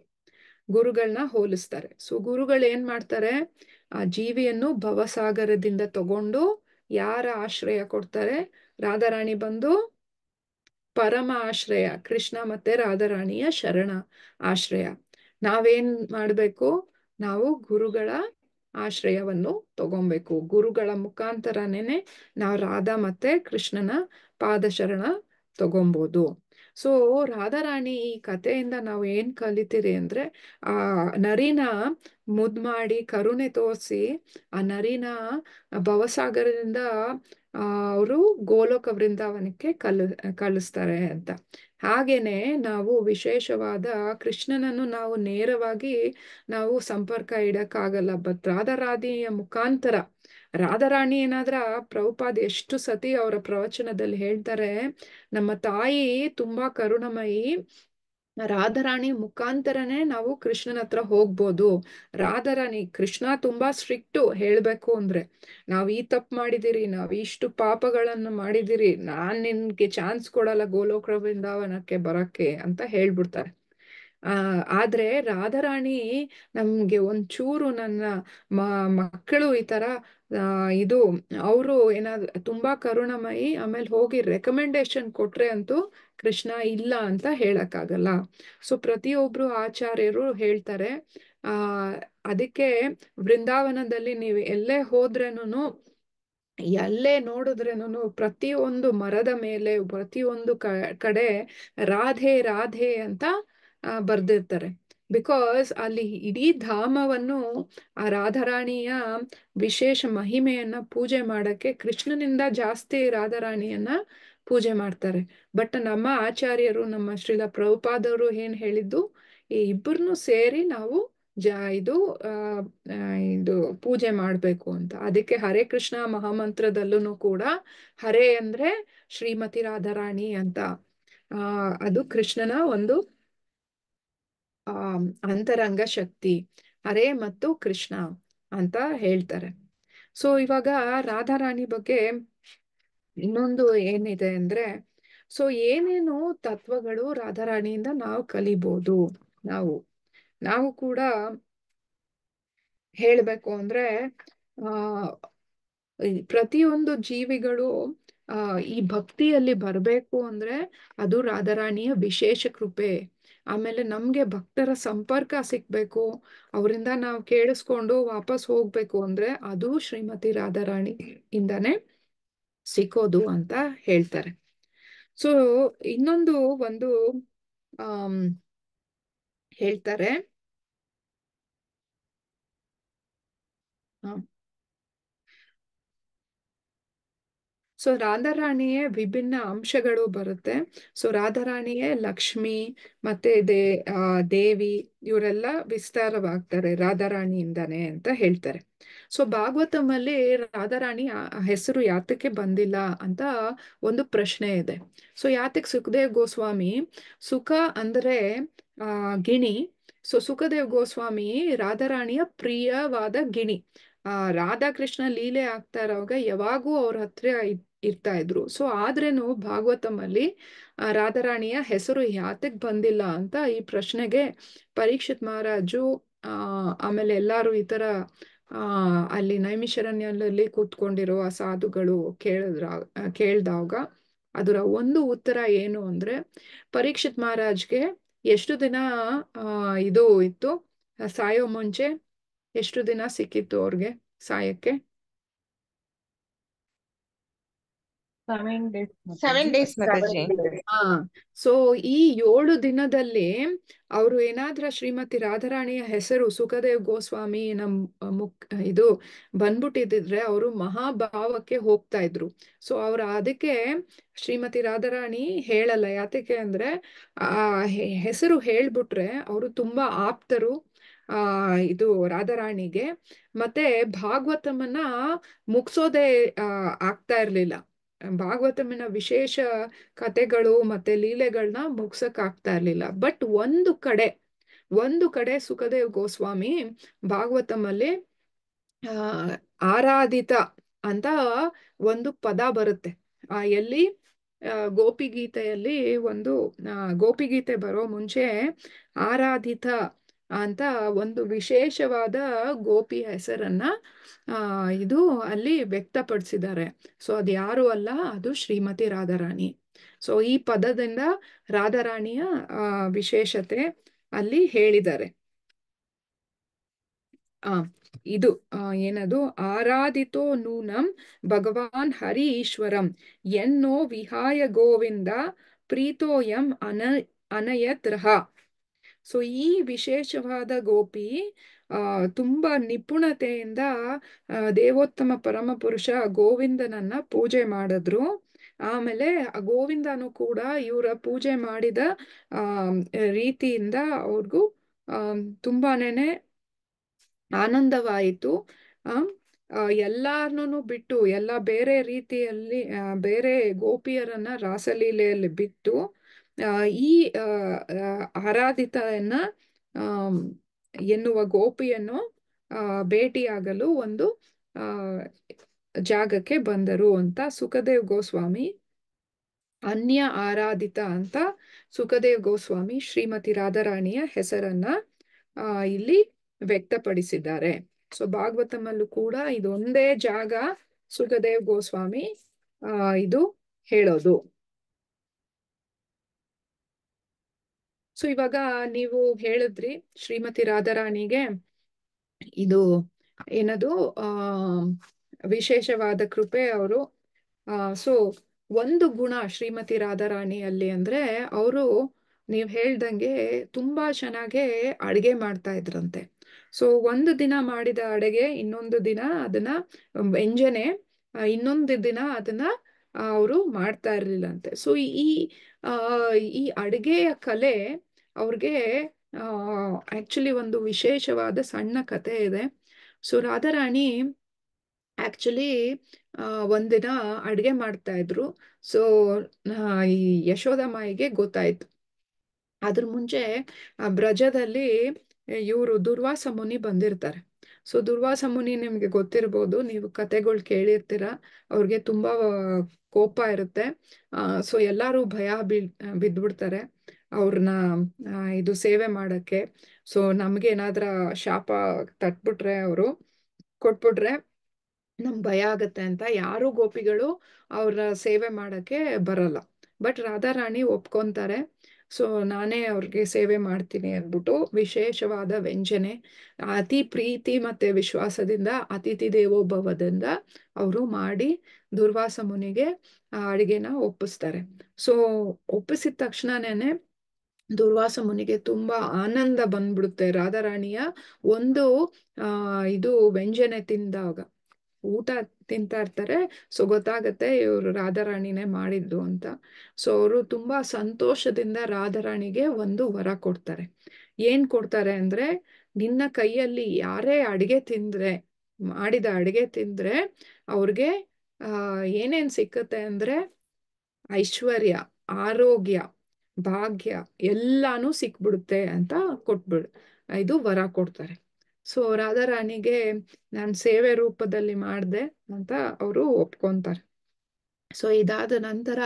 ಗುರುಗಳನ್ನ ಹೋಲಿಸ್ತಾರೆ ಸೊ ಗುರುಗಳು ಏನ್ ಮಾಡ್ತಾರೆ ಆ ಜೀವಿಯನ್ನು ಭವಸಾಗರದಿಂದ ತಗೊಂಡು ಯಾರ ಆಶ್ರಯ ಕೊಡ್ತಾರೆ ರಾಧಾರಾಣಿ ಬಂದು ಪರಮ ಆಶ್ರಯ ಕೃಷ್ಣ ಮತ್ತೆ ರಾಧಾರಾಣಿಯ ಶರಣ ಆಶ್ರಯ ನಾವೇನ್ ಮಾಡ್ಬೇಕು ನಾವು ಗುರುಗಳ ಆಶ್ರಯವನ್ನು ತಗೊಬೇಕು ಗುರುಗಳ ಮುಖಾಂತರನೇನೆ ನಾವು ರಾಧಾ ಮತ್ತೆ ಕೃಷ್ಣನ ಪಾದಶರಣ ತಗೊಂಬೋದು ಸೊ ರಾಧಾರಾಣಿ ಈ ಕಥೆಯಿಂದ ನಾವು ಏನ್ ಕಲಿತೀರಿ ಅಂದ್ರೆ ಆ ನರಿನ ಮುದ್ ಮಾಡಿ ಕರುಣೆ ತೋರಿಸಿ ಆ ನರಿನ ಭವಸಾಗರದಿಂದ ಅವರು ಗೋಲೋಕ ವೃಂದಾವನಕ್ಕೆ ಕಲ್ ಕಳಿಸ್ತಾರೆ ಅಂತ ಹಾಗೇನೆ ನಾವು ವಿಶೇಷವಾದ ಕೃಷ್ಣನನ್ನು ನಾವು ನೇರವಾಗಿ ನಾವು ಸಂಪರ್ಕ ಇಡಕ್ಕಾಗಲ್ಲ ಬಟ್ ರಾಧಾರಾಧಿಯ ಮುಖಾಂತರ ರಾಧಾರಾಣಿ ಏನಾದ್ರ ಪ್ರಭುಪಾದ ಎಷ್ಟು ಸತಿ ಅವರ ಪ್ರವಚನದಲ್ಲಿ ಹೇಳ್ತಾರೆ ನಮ್ಮ ತಾಯಿ ತುಂಬಾ ಕರುಣಮಯಿ ರಾಧಾರಾಣಿ ಮುಖಾಂತರನೇ ನಾವು ಕೃಷ್ಣನ ಹತ್ರ ಹೋಗ್ಬೋದು ರಾಧಾರಾಣಿ ಕೃಷ್ಣ ತುಂಬಾ ಸ್ಟ್ರಿಕ್ಟ್ ಹೇಳ್ಬೇಕು ಅಂದ್ರೆ ನಾವ್ ಈ ತಪ್ಪು ಮಾಡಿದಿರಿ ನಾವ್ ಇಷ್ಟು ಪಾಪಗಳನ್ನು ಮಾಡಿದಿರಿ ನಾನ್ ನಿನ್ಗೆ ಚಾನ್ಸ್ ಕೊಡಲ್ಲ ಗೋಲೋಕ ಬೃಂದಾವನಕ್ಕೆ ಬರಕ್ಕೆ ಅಂತ ಹೇಳ್ಬಿಡ್ತಾರೆ ಆ ಆದ್ರೆ ರಾಧಾರಾಣಿ ನಮ್ಗೆ ಚೂರು ನನ್ನ ಮಕ್ಕಳು ಈ ತರ ಇದು ಅವರು ಏನಾದ್ರು ತುಂಬಾ ಕರುಣಮಯಿ ಆಮೇಲೆ ಹೋಗಿ ರೆಕಮೆಂಡೇಶನ್ ಕೊಟ್ರೆ ಅಂತೂ ಕೃಷ್ಣ ಇಲ್ಲ ಅಂತ ಹೇಳಕ್ಕಾಗಲ್ಲ ಸೊ ಪ್ರತಿಯೊಬ್ರು ಆಚಾರ್ಯರು ಹೇಳ್ತಾರೆ ಆ ಅದಕ್ಕೆ ವೃಂದಾವನದಲ್ಲಿ ನೀವು ಎಲ್ಲೇ ಹೋದ್ರೇನು ಎಲ್ಲೇ ನೋಡಿದ್ರೇನು ಪ್ರತಿಯೊಂದು ಮರದ ಮೇಲೆ ಪ್ರತಿಯೊಂದು ಕಡೆ ರಾಧೆ ರಾಧೆ ಅಂತ ಬರ್ದಿರ್ತಾರೆ ಬಿಕಾಸ್ ಅಲ್ಲಿ ಇಡೀ ಧಾಮವನ್ನು ಆ ರಾಧಾರಾಣಿಯ ವಿಶೇಷ ಮಹಿಮೆಯನ್ನ ಪೂಜೆ ಮಾಡಕ್ಕೆ ಕೃಷ್ಣನಿಂದ ಜಾಸ್ತಿ ರಾಧಾರಾಣಿಯನ್ನ ಪೂಜೆ ಮಾಡ್ತಾರೆ ಬಟ್ ನಮ್ಮ ಆಚಾರ್ಯರು ನಮ್ಮ ಶ್ರೀಲ ಪ್ರಭುಪಾದವರು ಏನ್ ಹೇಳಿದ್ದು ಈ ಇಬ್ಬರನ್ನು ಸೇರಿ ನಾವು ಜ ಇದು ಇದು ಪೂಜೆ ಮಾಡಬೇಕು ಅಂತ ಅದಕ್ಕೆ ಹರೇ ಕೃಷ್ಣ ಮಹಾಮಂತ್ರದಲ್ಲೂ ಕೂಡ ಹರೇ ಅಂದ್ರೆ ಶ್ರೀಮತಿ ರಾಧಾರಾಣಿ ಅಂತ ಆ ಅದು ಕೃಷ್ಣನ ಒಂದು ಅಂತರಂಗ ಶಕ್ತಿ ಹರೇ ಮತ್ತು ಕೃಷ್ಣ ಅಂತ ಹೇಳ್ತಾರೆ ಸೊ ಇವಾಗ ರಾಧಾರಾಣಿ ಬಗ್ಗೆ ಇನ್ನೊಂದು ಏನಿದೆ ಅಂದ್ರೆ ಸೊ ಏನೇನು ತತ್ವಗಳು ರಾಧಾರಾಣಿಯಿಂದ ನಾವು ಕಲಿಬಹುದು ನಾವು ನಾವು ಕೂಡ ಹೇಳ್ಬೇಕು ಅಂದ್ರೆ ಆ ಪ್ರತಿಯೊಂದು ಜೀವಿಗಳು ಆ ಈ ಭಕ್ತಿಯಲ್ಲಿ ಬರಬೇಕು ಅಂದ್ರೆ ಅದು ರಾಧಾರಾಣಿಯ ವಿಶೇಷ ಕೃಪೆ ಆಮೇಲೆ ನಮ್ಗೆ ಭಕ್ತರ ಸಂಪರ್ಕ ಸಿಗ್ಬೇಕು ಅವರಿಂದ ನಾವು ಕೇಳಿಸ್ಕೊಂಡು ವಾಪಸ್ ಹೋಗ್ಬೇಕು ಅಂದ್ರೆ ಅದು ಶ್ರೀಮತಿ ರಾಧಾರಾಣಿ ಇಂದಾನೆ ಸಿಕ್ಕೋದು ಅಂತ ಹೇಳ್ತಾರೆ ಸೊ ಇನ್ನೊಂದು ಒಂದು ಹೇಳ್ತಾರೆ ಸೊ ರಾಧಾರಾಣಿಯೇ ವಿಭಿನ್ನ ಅಂಶಗಳು ಬರುತ್ತೆ ಸೊ ರಾಧಾರಾಣಿಯೇ ಲಕ್ಷ್ಮಿ ಮತ್ತೆ ದೇ ದೇವಿ ಇವರೆಲ್ಲ ವಿಸ್ತಾರವಾಗ್ತಾರೆ ರಾಧಾರಾಣಿಯಿಂದಾನೆ ಅಂತ ಹೇಳ್ತಾರೆ ಸೊ ಭಾಗವತಮಲ್ಲಿ ರಾಧಾರಾಣಿ ಹೆಸರು ಯಾತಕ್ಕೆ ಬಂದಿಲ್ಲ ಅಂತ ಒಂದು ಪ್ರಶ್ನೆ ಇದೆ ಸೊ ಯಾತಕ್ ಸುಖದೇವ್ ಗೋಸ್ವಾಮಿ ಸುಖ ಅಂದ್ರೆ ಆ ಗಿಣಿ ಸೊ ಸುಖದೇವ್ ಗೋಸ್ವಾಮಿ ರಾಧಾರಾಣಿಯ ಪ್ರಿಯವಾದ ಗಿಣಿ ಆ ರಾಧಾಕೃಷ್ಣ ಲೀಲೆ ಆಗ್ತಾ ಇರೋವಾಗ ಯಾವಾಗೂ ಅವ್ರ ಹತ್ರ ಇರ್ತಾ ಇದ್ರು ಸೊ ಆದ್ರೇನು ಭಾಗವತಮಲ್ಲಿ ರಾಧಾರಾಣಿಯ ಹೆಸರು ಯಾತಕ್ ಬಂದಿಲ್ಲ ಅಂತ ಈ ಪ್ರಶ್ನೆಗೆ ಪರೀಕ್ಷಿತ್ ಮಹಾರಾಜು ಆಮೇಲೆ ಎಲ್ಲಾರು ಈ ತರ ಅಲ್ಲಿ ನೈಮಿಷರಣ್ಯಲ್ಲಿ ಕೂತ್ಕೊಂಡಿರೋ ಸಾಧುಗಳು ಕೇಳಿದ್ರ ಕೇಳ್ದಾಗ ಅದರ ಒಂದು ಉತ್ತರ ಏನು ಅಂದ್ರೆ ಪರೀಕ್ಷಿತ್ ಮಹಾರಾಜ್ಗೆ ಎಷ್ಟು ದಿನ ಇದು ಇತ್ತು ಸಾಯೋ ಮುಂಚೆ ಎಷ್ಟು ದಿನ ಸಿಕ್ಕಿತ್ತು ಅವ್ರಿಗೆ ಸಾಯಕ್ಕೆ ಸೆವೆನ್ ಡೇಸ್ ಸೊ ಈ ಏಳು ದಿನದಲ್ಲಿ ಅವರು ಏನಾದ್ರ ಶ್ರೀಮತಿ ರಾಧಾರಾಣಿಯ ಹೆಸರು ಸುಖದೇವ್ ಗೋಸ್ವಾಮಿ ನಮ್ ಮುಕ್ ಇದು ಬಂದ್ಬಿಟ್ಟಿದ್ರೆ ಅವರು ಮಹಾಭಾವಕ್ಕೆ ಹೋಗ್ತಾ ಇದ್ರು ಸೊ ಅವ್ರ ಅದಕ್ಕೆ ಶ್ರೀಮತಿ ರಾಧಾರಾಣಿ ಹೇಳಲ್ಲ ಯಾತಕ್ಕೆ ಅಂದ್ರೆ ಆ ಹೆಸರು ಹೇಳ್ಬಿಟ್ರೆ ಅವರು ತುಂಬಾ ಆಪ್ತರು ಆ ಇದು ರಾಧಾರಾಣಿಗೆ ಮತ್ತೆ ಭಾಗವತಮನ್ನ ಮುಗಿಸೋದೇ ಆಗ್ತಾ ಇರ್ಲಿಲ್ಲ ಭಾಗವತಮಿನ ವಿಶೇಷ ಕಥೆಗಳು ಮತ್ತೆ ಲೀಲೆಗಳನ್ನ ಮುಗ್ಸಕ್ ಆಗ್ತಾ ಇರ್ಲಿಲ್ಲ ಬಟ್ ಒಂದು ಕಡೆ ಒಂದು ಕಡೆ ಸುಖದೇವ್ ಗೋಸ್ವಾಮಿ ಭಾಗವತಮಲ್ಲಿ ಆರಾಧಿತ ಅಂತ ಒಂದು ಪದ ಬರುತ್ತೆ ಆ ಎಲ್ಲಿ ಗೋಪಿಗೀತೆಯಲ್ಲಿ ಒಂದು ಗೋಪಿಗೀತೆ ಬರೋ ಮುಂಚೆ ಆರಾಧಿತ ಅಂತ ಒಂದು ವಿಶೇಷವಾದ ಗೋಪಿ ಹೆಸರನ್ನ ಇದು ಅಲ್ಲಿ ವ್ಯಕ್ತಪಡಿಸಿದ್ದಾರೆ ಸೊ ಅದು ಯಾರು ಅಲ್ಲ ಅದು ಶ್ರೀಮತಿ ರಾಧಾರಾಣಿ ಸೊ ಈ ಪದದಿಂದ ರಾಧಾರಾಣಿಯ ವಿಶೇಷತೆ ಅಲ್ಲಿ ಹೇಳಿದ್ದಾರೆ ಆ ಇದು ಏನದು ಆರಾಧಿತೋ ನೂನಂ ಭಗವಾನ್ ಹರಿ ಈಶ್ವರಂ ಎನ್ನೋ ವಿಹಾಯ ಗೋವಿಂದ ಪ್ರೀತೋಯಂ ಅನ ಅನಯತ್ರಹ ಸೊ ಈ ವಿಶೇಷವಾದ ಗೋಪಿ ತುಂಬಾ ನಿಪುಣತೆಯಿಂದ ದೇವೋತ್ತಮ ಪರಮ ಪುರುಷ ಗೋವಿಂದನನ್ನ ಪೂಜೆ ಮಾಡಿದ್ರು ಆಮೇಲೆ ಗೋವಿಂದನು ಕೂಡ ಇವರ ಪೂಜೆ ಮಾಡಿದ ಆ ರೀತಿಯಿಂದ ಅವ್ರಿಗೂ ತುಂಬಾನೇನೆ ಆನಂದವಾಯಿತು ಎಲ್ಲಾರ್ನೂ ಬಿಟ್ಟು ಎಲ್ಲ ಬೇರೆ ರೀತಿಯಲ್ಲಿ ಬೇರೆ ಗೋಪಿಯರನ್ನ ರಾಸಲೀಲೆಯಲ್ಲಿ ಬಿಟ್ಟು ಈ ಆರಾಧಿತನ ಎನ್ನುವ ಗೋಪಿಯನ್ನು ಭೇಟಿಯಾಗಲು ಒಂದು ಜಾಗಕ್ಕೆ ಬಂದರು ಅಂತ ಸುಖದೇವ್ ಗೋಸ್ವಾಮಿ ಅನ್ಯ ಆರಾಧಿತ ಅಂತ ಸುಖದೇವ್ ಗೋಸ್ವಾಮಿ ಶ್ರೀಮತಿ ರಾಧಾರಾಣಿಯ ಹೆಸರನ್ನ ಇಲ್ಲಿ ವ್ಯಕ್ತಪಡಿಸಿದ್ದಾರೆ ಸೊ ಭಾಗವತಮಲ್ಲೂ ಕೂಡ ಇದೊಂದೇ ಜಾಗ ಸುಖದೇವ್ ಗೋಸ್ವಾಮಿ ಇದು ಹೇಳೋದು ಸೊ ಇವಾಗ ನೀವು ಹೇಳಿದ್ರಿ ಶ್ರೀಮತಿ ರಾಧಾರಾಣಿಗೆ ಇದು ಏನದು ಆ ವಿಶೇಷವಾದ ಕೃಪೆ ಅವರು ಆ ಸೊ ಒಂದು ಗುಣ ಶ್ರೀಮತಿ ರಾಧಾರಾಣಿಯಲ್ಲಿ ಅಂದ್ರೆ ಅವರು ನೀವು ಹೇಳ್ದಂಗೆ ತುಂಬಾ ಚೆನ್ನಾಗೆ ಅಡಿಗೆ ಮಾಡ್ತಾ ಇದ್ರಂತೆ ಸೊ ಒಂದು ದಿನ ಮಾಡಿದ ಅಡಿಗೆ ಇನ್ನೊಂದು ದಿನ ಅದನ್ನ ವ್ಯಂಜನೆ ಇನ್ನೊಂದು ದಿನ ಅದನ್ನ ಅವರು ಮಾಡ್ತಾ ಇರ್ಲಿಲ್ಲಂತೆ ಸೊ ಈ ಈ ಅಡುಗೆಯ ಕಲೆ ಅವ್ರಿಗೆ ಆಕ್ಚುಲಿ ಒಂದು ವಿಶೇಷವಾದ ಸಣ್ಣ ಕತೆ ಇದೆ ಸೊ ರಾಧಾರಾಣಿ ಆಕ್ಚುಲಿ ಒಂದಿನ ಅಡುಗೆ ಮಾಡ್ತಾ ಇದ್ರು ಸೊ ಈ ಮಾಯಿಗೆ ಗೊತ್ತಾಯ್ತು ಅದ್ರ ಮುಂಚೆ ಬ್ರಜದಲ್ಲಿ ಇವರು ದುರ್ವಾಸ ಮುನಿ ಬಂದಿರ್ತಾರೆ ಸೊ ದುರ್ವಾಸ ಮುನಿ ನಿಮ್ಗೆ ಗೊತ್ತಿರ್ಬೋದು ನೀವು ಕತೆಗಳು ಕೇಳಿರ್ತೀರ ಅವ್ರಿಗೆ ತುಂಬಾ ಕೋಪ ಇರುತ್ತೆ ಸೊ ಎಲ್ಲರೂ ಭಯ ಬಿ ಬಿದ್ಬಿಡ್ತಾರೆ ಅವ್ರನ್ನ ಇದು ಸೇವೆ ಮಾಡಕ್ಕೆ ಸೊ ನಮ್ಗೆ ಏನಾದ್ರ ಶಾಪ ತಟ್ಬಿಟ್ರೆ ಅವರು ಕೊಟ್ಬಿಟ್ರೆ ನಮ್ ಭಯ ಆಗತ್ತೆ ಅಂತ ಯಾರು ಗೋಪಿಗಳು ಅವ್ರ ಸೇವೆ ಮಾಡಕ್ಕೆ ಬರಲ್ಲ ಬಟ್ ರಾಧಾರಾಣಿ ಒಪ್ಕೊಂತಾರೆ ಸೊ ನಾನೇ ಅವ್ರಿಗೆ ಸೇವೆ ಮಾಡ್ತೀನಿ ಅಂದ್ಬಿಟ್ಟು ವಿಶೇಷವಾದ ವ್ಯಂಜನೆ ಅತಿ ಪ್ರೀತಿ ಮತ್ತೆ ವಿಶ್ವಾಸದಿಂದ ಅತಿಥಿ ದೇವೋಭವದಿಂದ ಅವರು ಮಾಡಿ ದುರ್ವಾಸ ಮುನಿಗೆ ಆ ಅಡಿಗೆನ ಒಪ್ಪಿಸ್ತಾರೆ ಸೊ ಒಪ್ಪಿಸಿದ ತಕ್ಷಣನೇ ದುರ್ವಾಸ ಮುನಿಗೆ ತುಂಬಾ ಆನಂದ ಬಂದ್ಬಿಡುತ್ತೆ ರಾಧಾರಾಣಿಯ ಒಂದು ಆ ಇದು ವ್ಯಂಜನೆ ತಿಂದಾಗ ಊಟ ತಿಂತಾ ಇರ್ತಾರೆ ಸೊ ಗೊತ್ತಾಗತ್ತೆ ಇವರು ರಾಧಾರಾಣಿನೇ ಮಾಡಿದ್ದು ಅಂತ ಸೊ ಅವರು ತುಂಬಾ ಸಂತೋಷದಿಂದ ರಾಧಾರಾಣಿಗೆ ಒಂದು ವರ ಕೊಡ್ತಾರೆ ಏನ್ ಕೊಡ್ತಾರೆ ಅಂದ್ರೆ ನಿನ್ನ ಕೈಯಲ್ಲಿ ಯಾರೇ ಅಡಿಗೆ ತಿಂದ್ರೆ ಮಾಡಿದ ಅಡಿಗೆ ತಿಂದ್ರೆ ಅವ್ರಿಗೆ ಆ ಏನೇನ್ ಸಿಕ್ಕತ್ತೆ ಅಂದ್ರೆ ಐಶ್ವರ್ಯ ಆರೋಗ್ಯ ಭಾಗ್ಯ ಎಲ್ಲಾನು ಸಿಕ್ಬಿಡುತ್ತೆ ಅಂತ ಕೊಟ್ಬಿಡ ಇದು ವರ ಕೊಡ್ತಾರೆ ಸೊ ರಾಣಿಗೆ ನಾನು ಸೇವೆ ರೂಪದಲ್ಲಿ ಮಾಡ್ದೆ ಅಂತ ಅವರು ಒಪ್ಕೊಂತಾರೆ ಸೊ ಇದಾದ ನಂತರ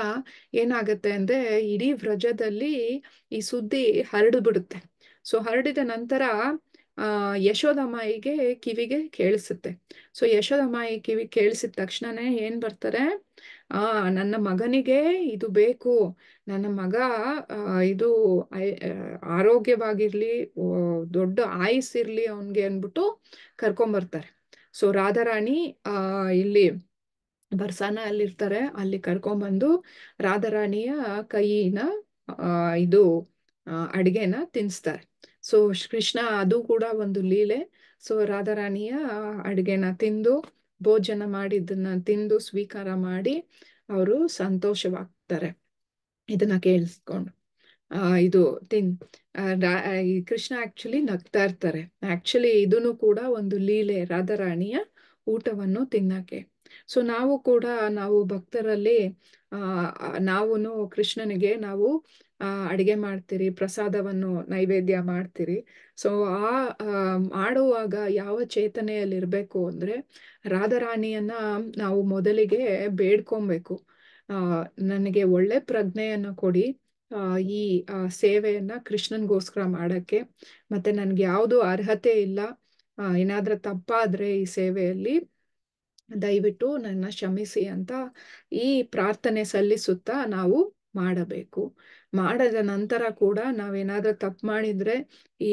ಏನಾಗುತ್ತೆ ಅಂದ್ರೆ ಇಡೀ ವ್ರಜದಲ್ಲಿ ಈ ಸುದ್ದಿ ಹರಡ್ ಬಿಡುತ್ತೆ ಸೊ ಹರಡಿದ ನಂತರ ಆ ಯಶೋದಮಾಯಿಗೆ ಕಿವಿಗೆ ಕೇಳಿಸುತ್ತೆ ಸೊ ಯಶೋದಮಾಯಿ ಕಿವಿ ಕೇಳಿಸಿದ ತಕ್ಷಣನೇ ಏನ್ ಬರ್ತಾರೆ ಆ ನನ್ನ ಮಗನಿಗೆ ಇದು ಬೇಕು ನನ್ನ ಮಗ ಇದು ಆರೋಗ್ಯವಾಗಿರ್ಲಿ ದೊಡ್ಡ ಇರ್ಲಿ ಅವನ್ಗೆ ಅಂದ್ಬಿಟ್ಟು ಕರ್ಕೊಂಬರ್ತಾರೆ ಸೊ ರಾಧಾರಾಣಿ ಆ ಇಲ್ಲಿ ಬರ್ಸಾನ ಅಲ್ಲಿರ್ತಾರೆ ಅಲ್ಲಿ ಕರ್ಕೊಂಬಂದು ರಾಧಾರಾಣಿಯ ಕೈಯಿನ ಇದು ಅಡಿಗೆನ ತಿನ್ಸ್ತಾರೆ ಸೊ ಕೃಷ್ಣ ಅದು ಕೂಡ ಒಂದು ಲೀಲೆ ಸೊ ರಾಧಾರಾಣಿಯ ಅಡಿಗೆನ ತಿಂದು ಭೋಜನ ಮಾಡಿದ್ದನ್ನ ತಿಂದು ಸ್ವೀಕಾರ ಮಾಡಿ ಅವರು ಸಂತೋಷವಾಗ್ತಾರೆ ಇದನ್ನ ಕೇಳಿಸ್ಕೊಂಡು ಆ ಇದು ತಿನ್ ಕೃಷ್ಣ ಆಕ್ಚುಲಿ ನಗ್ತಾ ಇರ್ತಾರೆ ಆಕ್ಚುಲಿ ಇದನ್ನು ಕೂಡ ಒಂದು ಲೀಲೆ ರಾಧಾರಾಣಿಯ ಊಟವನ್ನು ತಿನ್ನಕ್ಕೆ ಸೊ ನಾವು ಕೂಡ ನಾವು ಭಕ್ತರಲ್ಲಿ ಆ ನಾವು ಕೃಷ್ಣನಿಗೆ ನಾವು ಅಡಿಗೆ ಮಾಡ್ತೀರಿ ಪ್ರಸಾದವನ್ನು ನೈವೇದ್ಯ ಮಾಡ್ತೀರಿ ಸೊ ಆ ಮಾಡುವಾಗ ಯಾವ ಚೇತನೆಯಲ್ಲಿರಬೇಕು ಅಂದ್ರೆ ರಾಧಾರಾಣಿಯನ್ನ ನಾವು ಮೊದಲಿಗೆ ಬೇಡ್ಕೊಬೇಕು ನನಗೆ ಒಳ್ಳೆ ಪ್ರಜ್ಞೆಯನ್ನು ಕೊಡಿ ಈ ಸೇವೆಯನ್ನ ಕೃಷ್ಣನ್ಗೋಸ್ಕರ ಮಾಡಕ್ಕೆ ಮತ್ತೆ ನನ್ಗೆ ಯಾವುದು ಅರ್ಹತೆ ಇಲ್ಲ ಏನಾದ್ರೂ ತಪ್ಪಾದ್ರೆ ಈ ಸೇವೆಯಲ್ಲಿ ದಯವಿಟ್ಟು ನನ್ನ ಕ್ಷಮಿಸಿ ಅಂತ ಈ ಪ್ರಾರ್ಥನೆ ಸಲ್ಲಿಸುತ್ತಾ ನಾವು ಮಾಡಬೇಕು ಮಾಡದ ನಂತರ ಕೂಡ ನಾವೇನಾದ್ರೂ ತಪ್ಪು ಮಾಡಿದ್ರೆ ಈ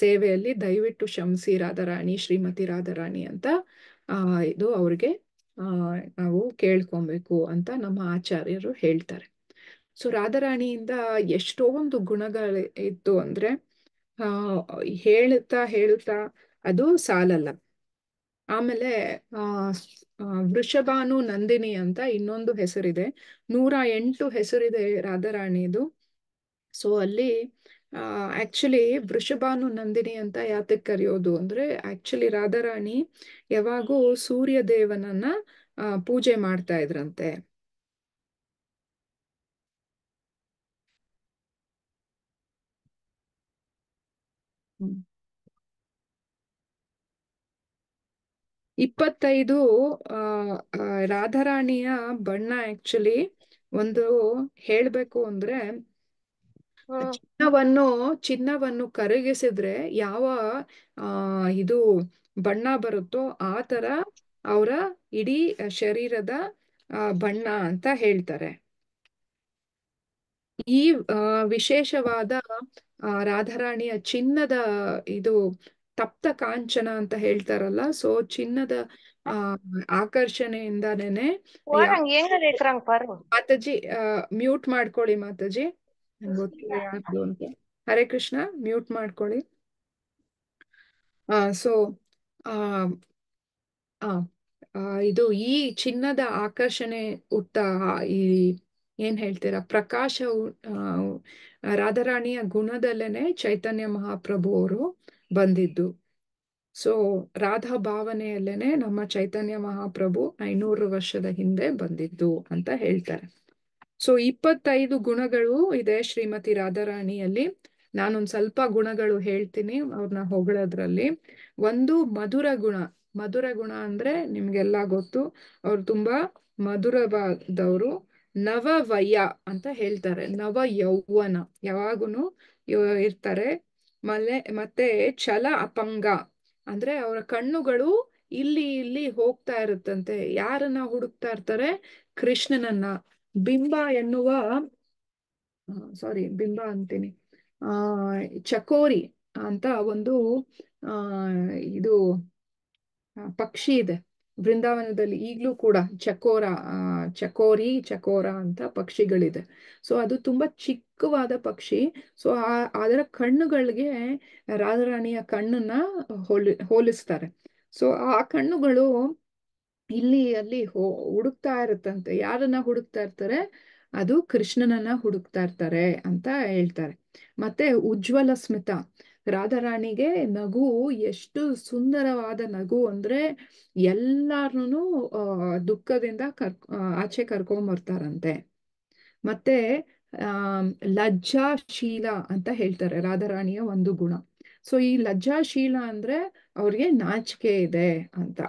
ಸೇವೆಯಲ್ಲಿ ದಯವಿಟ್ಟು ಶಂಸಿ ರಾಧಾರಾಣಿ ಶ್ರೀಮತಿ ರಾಧಾರಾಣಿ ಅಂತ ಇದು ಅವ್ರಿಗೆ ನಾವು ಕೇಳ್ಕೊಬೇಕು ಅಂತ ನಮ್ಮ ಆಚಾರ್ಯರು ಹೇಳ್ತಾರೆ ಸೊ ರಾಧಾರಾಣಿಯಿಂದ ಎಷ್ಟೊಂದು ಗುಣಗಳು ಇತ್ತು ಅಂದ್ರೆ ಆ ಹೇಳುತ್ತಾ ಹೇಳುತ್ತಾ ಅದು ಸಾಲಲ್ಲ ಆಮೇಲೆ ಆ ವೃಷಭಾನು ನಂದಿನಿ ಅಂತ ಇನ್ನೊಂದು ಹೆಸರಿದೆ ನೂರ ಎಂಟು ಹೆಸರಿದೆ ರಾಧಾರಾಣಿದು ಸೊ ಅಲ್ಲಿ ಆಕ್ಚುಲಿ ವೃಷಭಾನು ನಂದಿನಿ ಅಂತ ಯಾತಕ್ ಕರೆಯೋದು ಅಂದ್ರೆ ಆಕ್ಚುಲಿ ರಾಧಾರಾಣಿ ಯಾವಾಗೂ ಸೂರ್ಯ ದೇವನನ್ನ ಪೂಜೆ ಮಾಡ್ತಾ ಇದ್ರಂತೆ ಇಪ್ಪತ್ತೈದು ರಾಧಾರಾಣಿಯ ಬಣ್ಣ ಆಕ್ಚುಲಿ ಒಂದು ಹೇಳ್ಬೇಕು ಅಂದ್ರೆ ಚಿನ್ನವನ್ನು ಚಿನ್ನವನ್ನು ಕರಗಿಸಿದ್ರೆ ಯಾವ ಇದು ಬಣ್ಣ ಬರುತ್ತೋ ಆ ತರ ಅವರ ಇಡೀ ಶರೀರದ ಬಣ್ಣ ಅಂತ ಹೇಳ್ತಾರೆ ಈ ವಿಶೇಷವಾದ ರಾಧಾರಾಣಿಯ ಚಿನ್ನದ ಇದು ತಪ್ತ ಕಾಂಚನ ಅಂತ ಹೇಳ್ತಾರಲ್ಲ ಸೊ ಚಿನ್ನದ ಆ ಆಕರ್ಷಣೆಯಿಂದಾನೇನೆ ಮಾತಾಜಿ ಮ್ಯೂಟ್ ಮಾಡ್ಕೊಳ್ಳಿ ಮಾತಾಜಿ ಗೊತ್ತಿಲ್ಲ ಹರೇ ಕೃಷ್ಣ ಮ್ಯೂಟ್ ಮಾಡ್ಕೊಳ್ಳಿ ಆ ಸೊ ಇದು ಈ ಚಿನ್ನದ ಆಕರ್ಷಣೆ ಉತ್ತ ಈ ಏನ್ ಹೇಳ್ತೀರಾ ಪ್ರಕಾಶ ರಾಧಾರಾಣಿಯ ಗುಣದಲ್ಲೇನೆ ಚೈತನ್ಯ ಮಹಾಪ್ರಭು ಅವರು ಬಂದಿದ್ದು ಸೊ ರಾಧಾ ಭಾವನೆಯಲ್ಲೇನೆ ನಮ್ಮ ಚೈತನ್ಯ ಮಹಾಪ್ರಭು ಐನೂರು ವರ್ಷದ ಹಿಂದೆ ಬಂದಿದ್ದು ಅಂತ ಹೇಳ್ತಾರೆ ಸೊ ಇಪ್ಪತ್ತೈದು ಗುಣಗಳು ಇದೆ ಶ್ರೀಮತಿ ರಾಧಾರಾಣಿಯಲ್ಲಿ ನಾನೊಂದ್ ಸ್ವಲ್ಪ ಗುಣಗಳು ಹೇಳ್ತೀನಿ ಅವ್ರನ್ನ ಹೊಗಳದ್ರಲ್ಲಿ ಒಂದು ಮಧುರ ಗುಣ ಮಧುರ ಗುಣ ಅಂದ್ರೆ ನಿಮ್ಗೆಲ್ಲಾ ಗೊತ್ತು ಅವ್ರು ತುಂಬಾ ಮಧುರವಾದವ್ರು ವಯ ಅಂತ ಹೇಳ್ತಾರೆ ನವ ಯೌವನ ಯಾವಾಗೂನು ಇರ್ತಾರೆ ಮಲೆ ಮತ್ತೆ ಛಲ ಅಪಂಗ ಅಂದ್ರೆ ಅವರ ಕಣ್ಣುಗಳು ಇಲ್ಲಿ ಇಲ್ಲಿ ಹೋಗ್ತಾ ಇರುತ್ತಂತೆ ಯಾರನ್ನ ಹುಡುಕ್ತಾ ಇರ್ತಾರೆ ಕೃಷ್ಣನನ್ನ ಬಿಂಬ ಎನ್ನುವ ಸಾರಿ ಬಿಂಬ ಅಂತೀನಿ ಆ ಚಕೋರಿ ಅಂತ ಒಂದು ಆ ಇದು ಪಕ್ಷಿ ಇದೆ ಬೃಂದಾವನದಲ್ಲಿ ಈಗಲೂ ಕೂಡ ಚಕೋರ ಚಕೋರಿ ಚಕೋರ ಅಂತ ಪಕ್ಷಿಗಳಿದೆ ಸೊ ಅದು ತುಂಬಾ ಚಿಕ್ಕವಾದ ಪಕ್ಷಿ ಸೊ ಆ ಅದರ ಕಣ್ಣುಗಳಿಗೆ ರಾಜರಾಣಿಯ ಕಣ್ಣನ್ನ ಹೋಲಿ ಹೋಲಿಸ್ತಾರೆ ಸೊ ಆ ಕಣ್ಣುಗಳು ಇಲ್ಲಿ ಅಲ್ಲಿ ಹುಡುಕ್ತಾ ಇರುತ್ತಂತೆ ಯಾರನ್ನ ಹುಡುಕ್ತಾ ಇರ್ತಾರೆ ಅದು ಕೃಷ್ಣನನ್ನ ಹುಡುಕ್ತಾ ಇರ್ತಾರೆ ಅಂತ ಹೇಳ್ತಾರೆ ಮತ್ತೆ ಉಜ್ವಲ ಸ್ಮಿತ ರಾಧಾರಾಣಿಗೆ ನಗು ಎಷ್ಟು ಸುಂದರವಾದ ನಗು ಅಂದ್ರೆ ಎಲ್ಲಾರ್ನು ದುಃಖದಿಂದ ಕರ್ ಆಚೆ ಕರ್ಕೊಂಬರ್ತಾರಂತೆ ಮತ್ತೆ ಆ ಲಜ್ಜಾಶೀಲ ಅಂತ ಹೇಳ್ತಾರೆ ರಾಧಾರಾಣಿಯ ಒಂದು ಗುಣ ಸೊ ಈ ಲಜ್ಜಾಶೀಲ ಅಂದ್ರೆ ಅವ್ರಿಗೆ ನಾಚಿಕೆ ಇದೆ ಅಂತ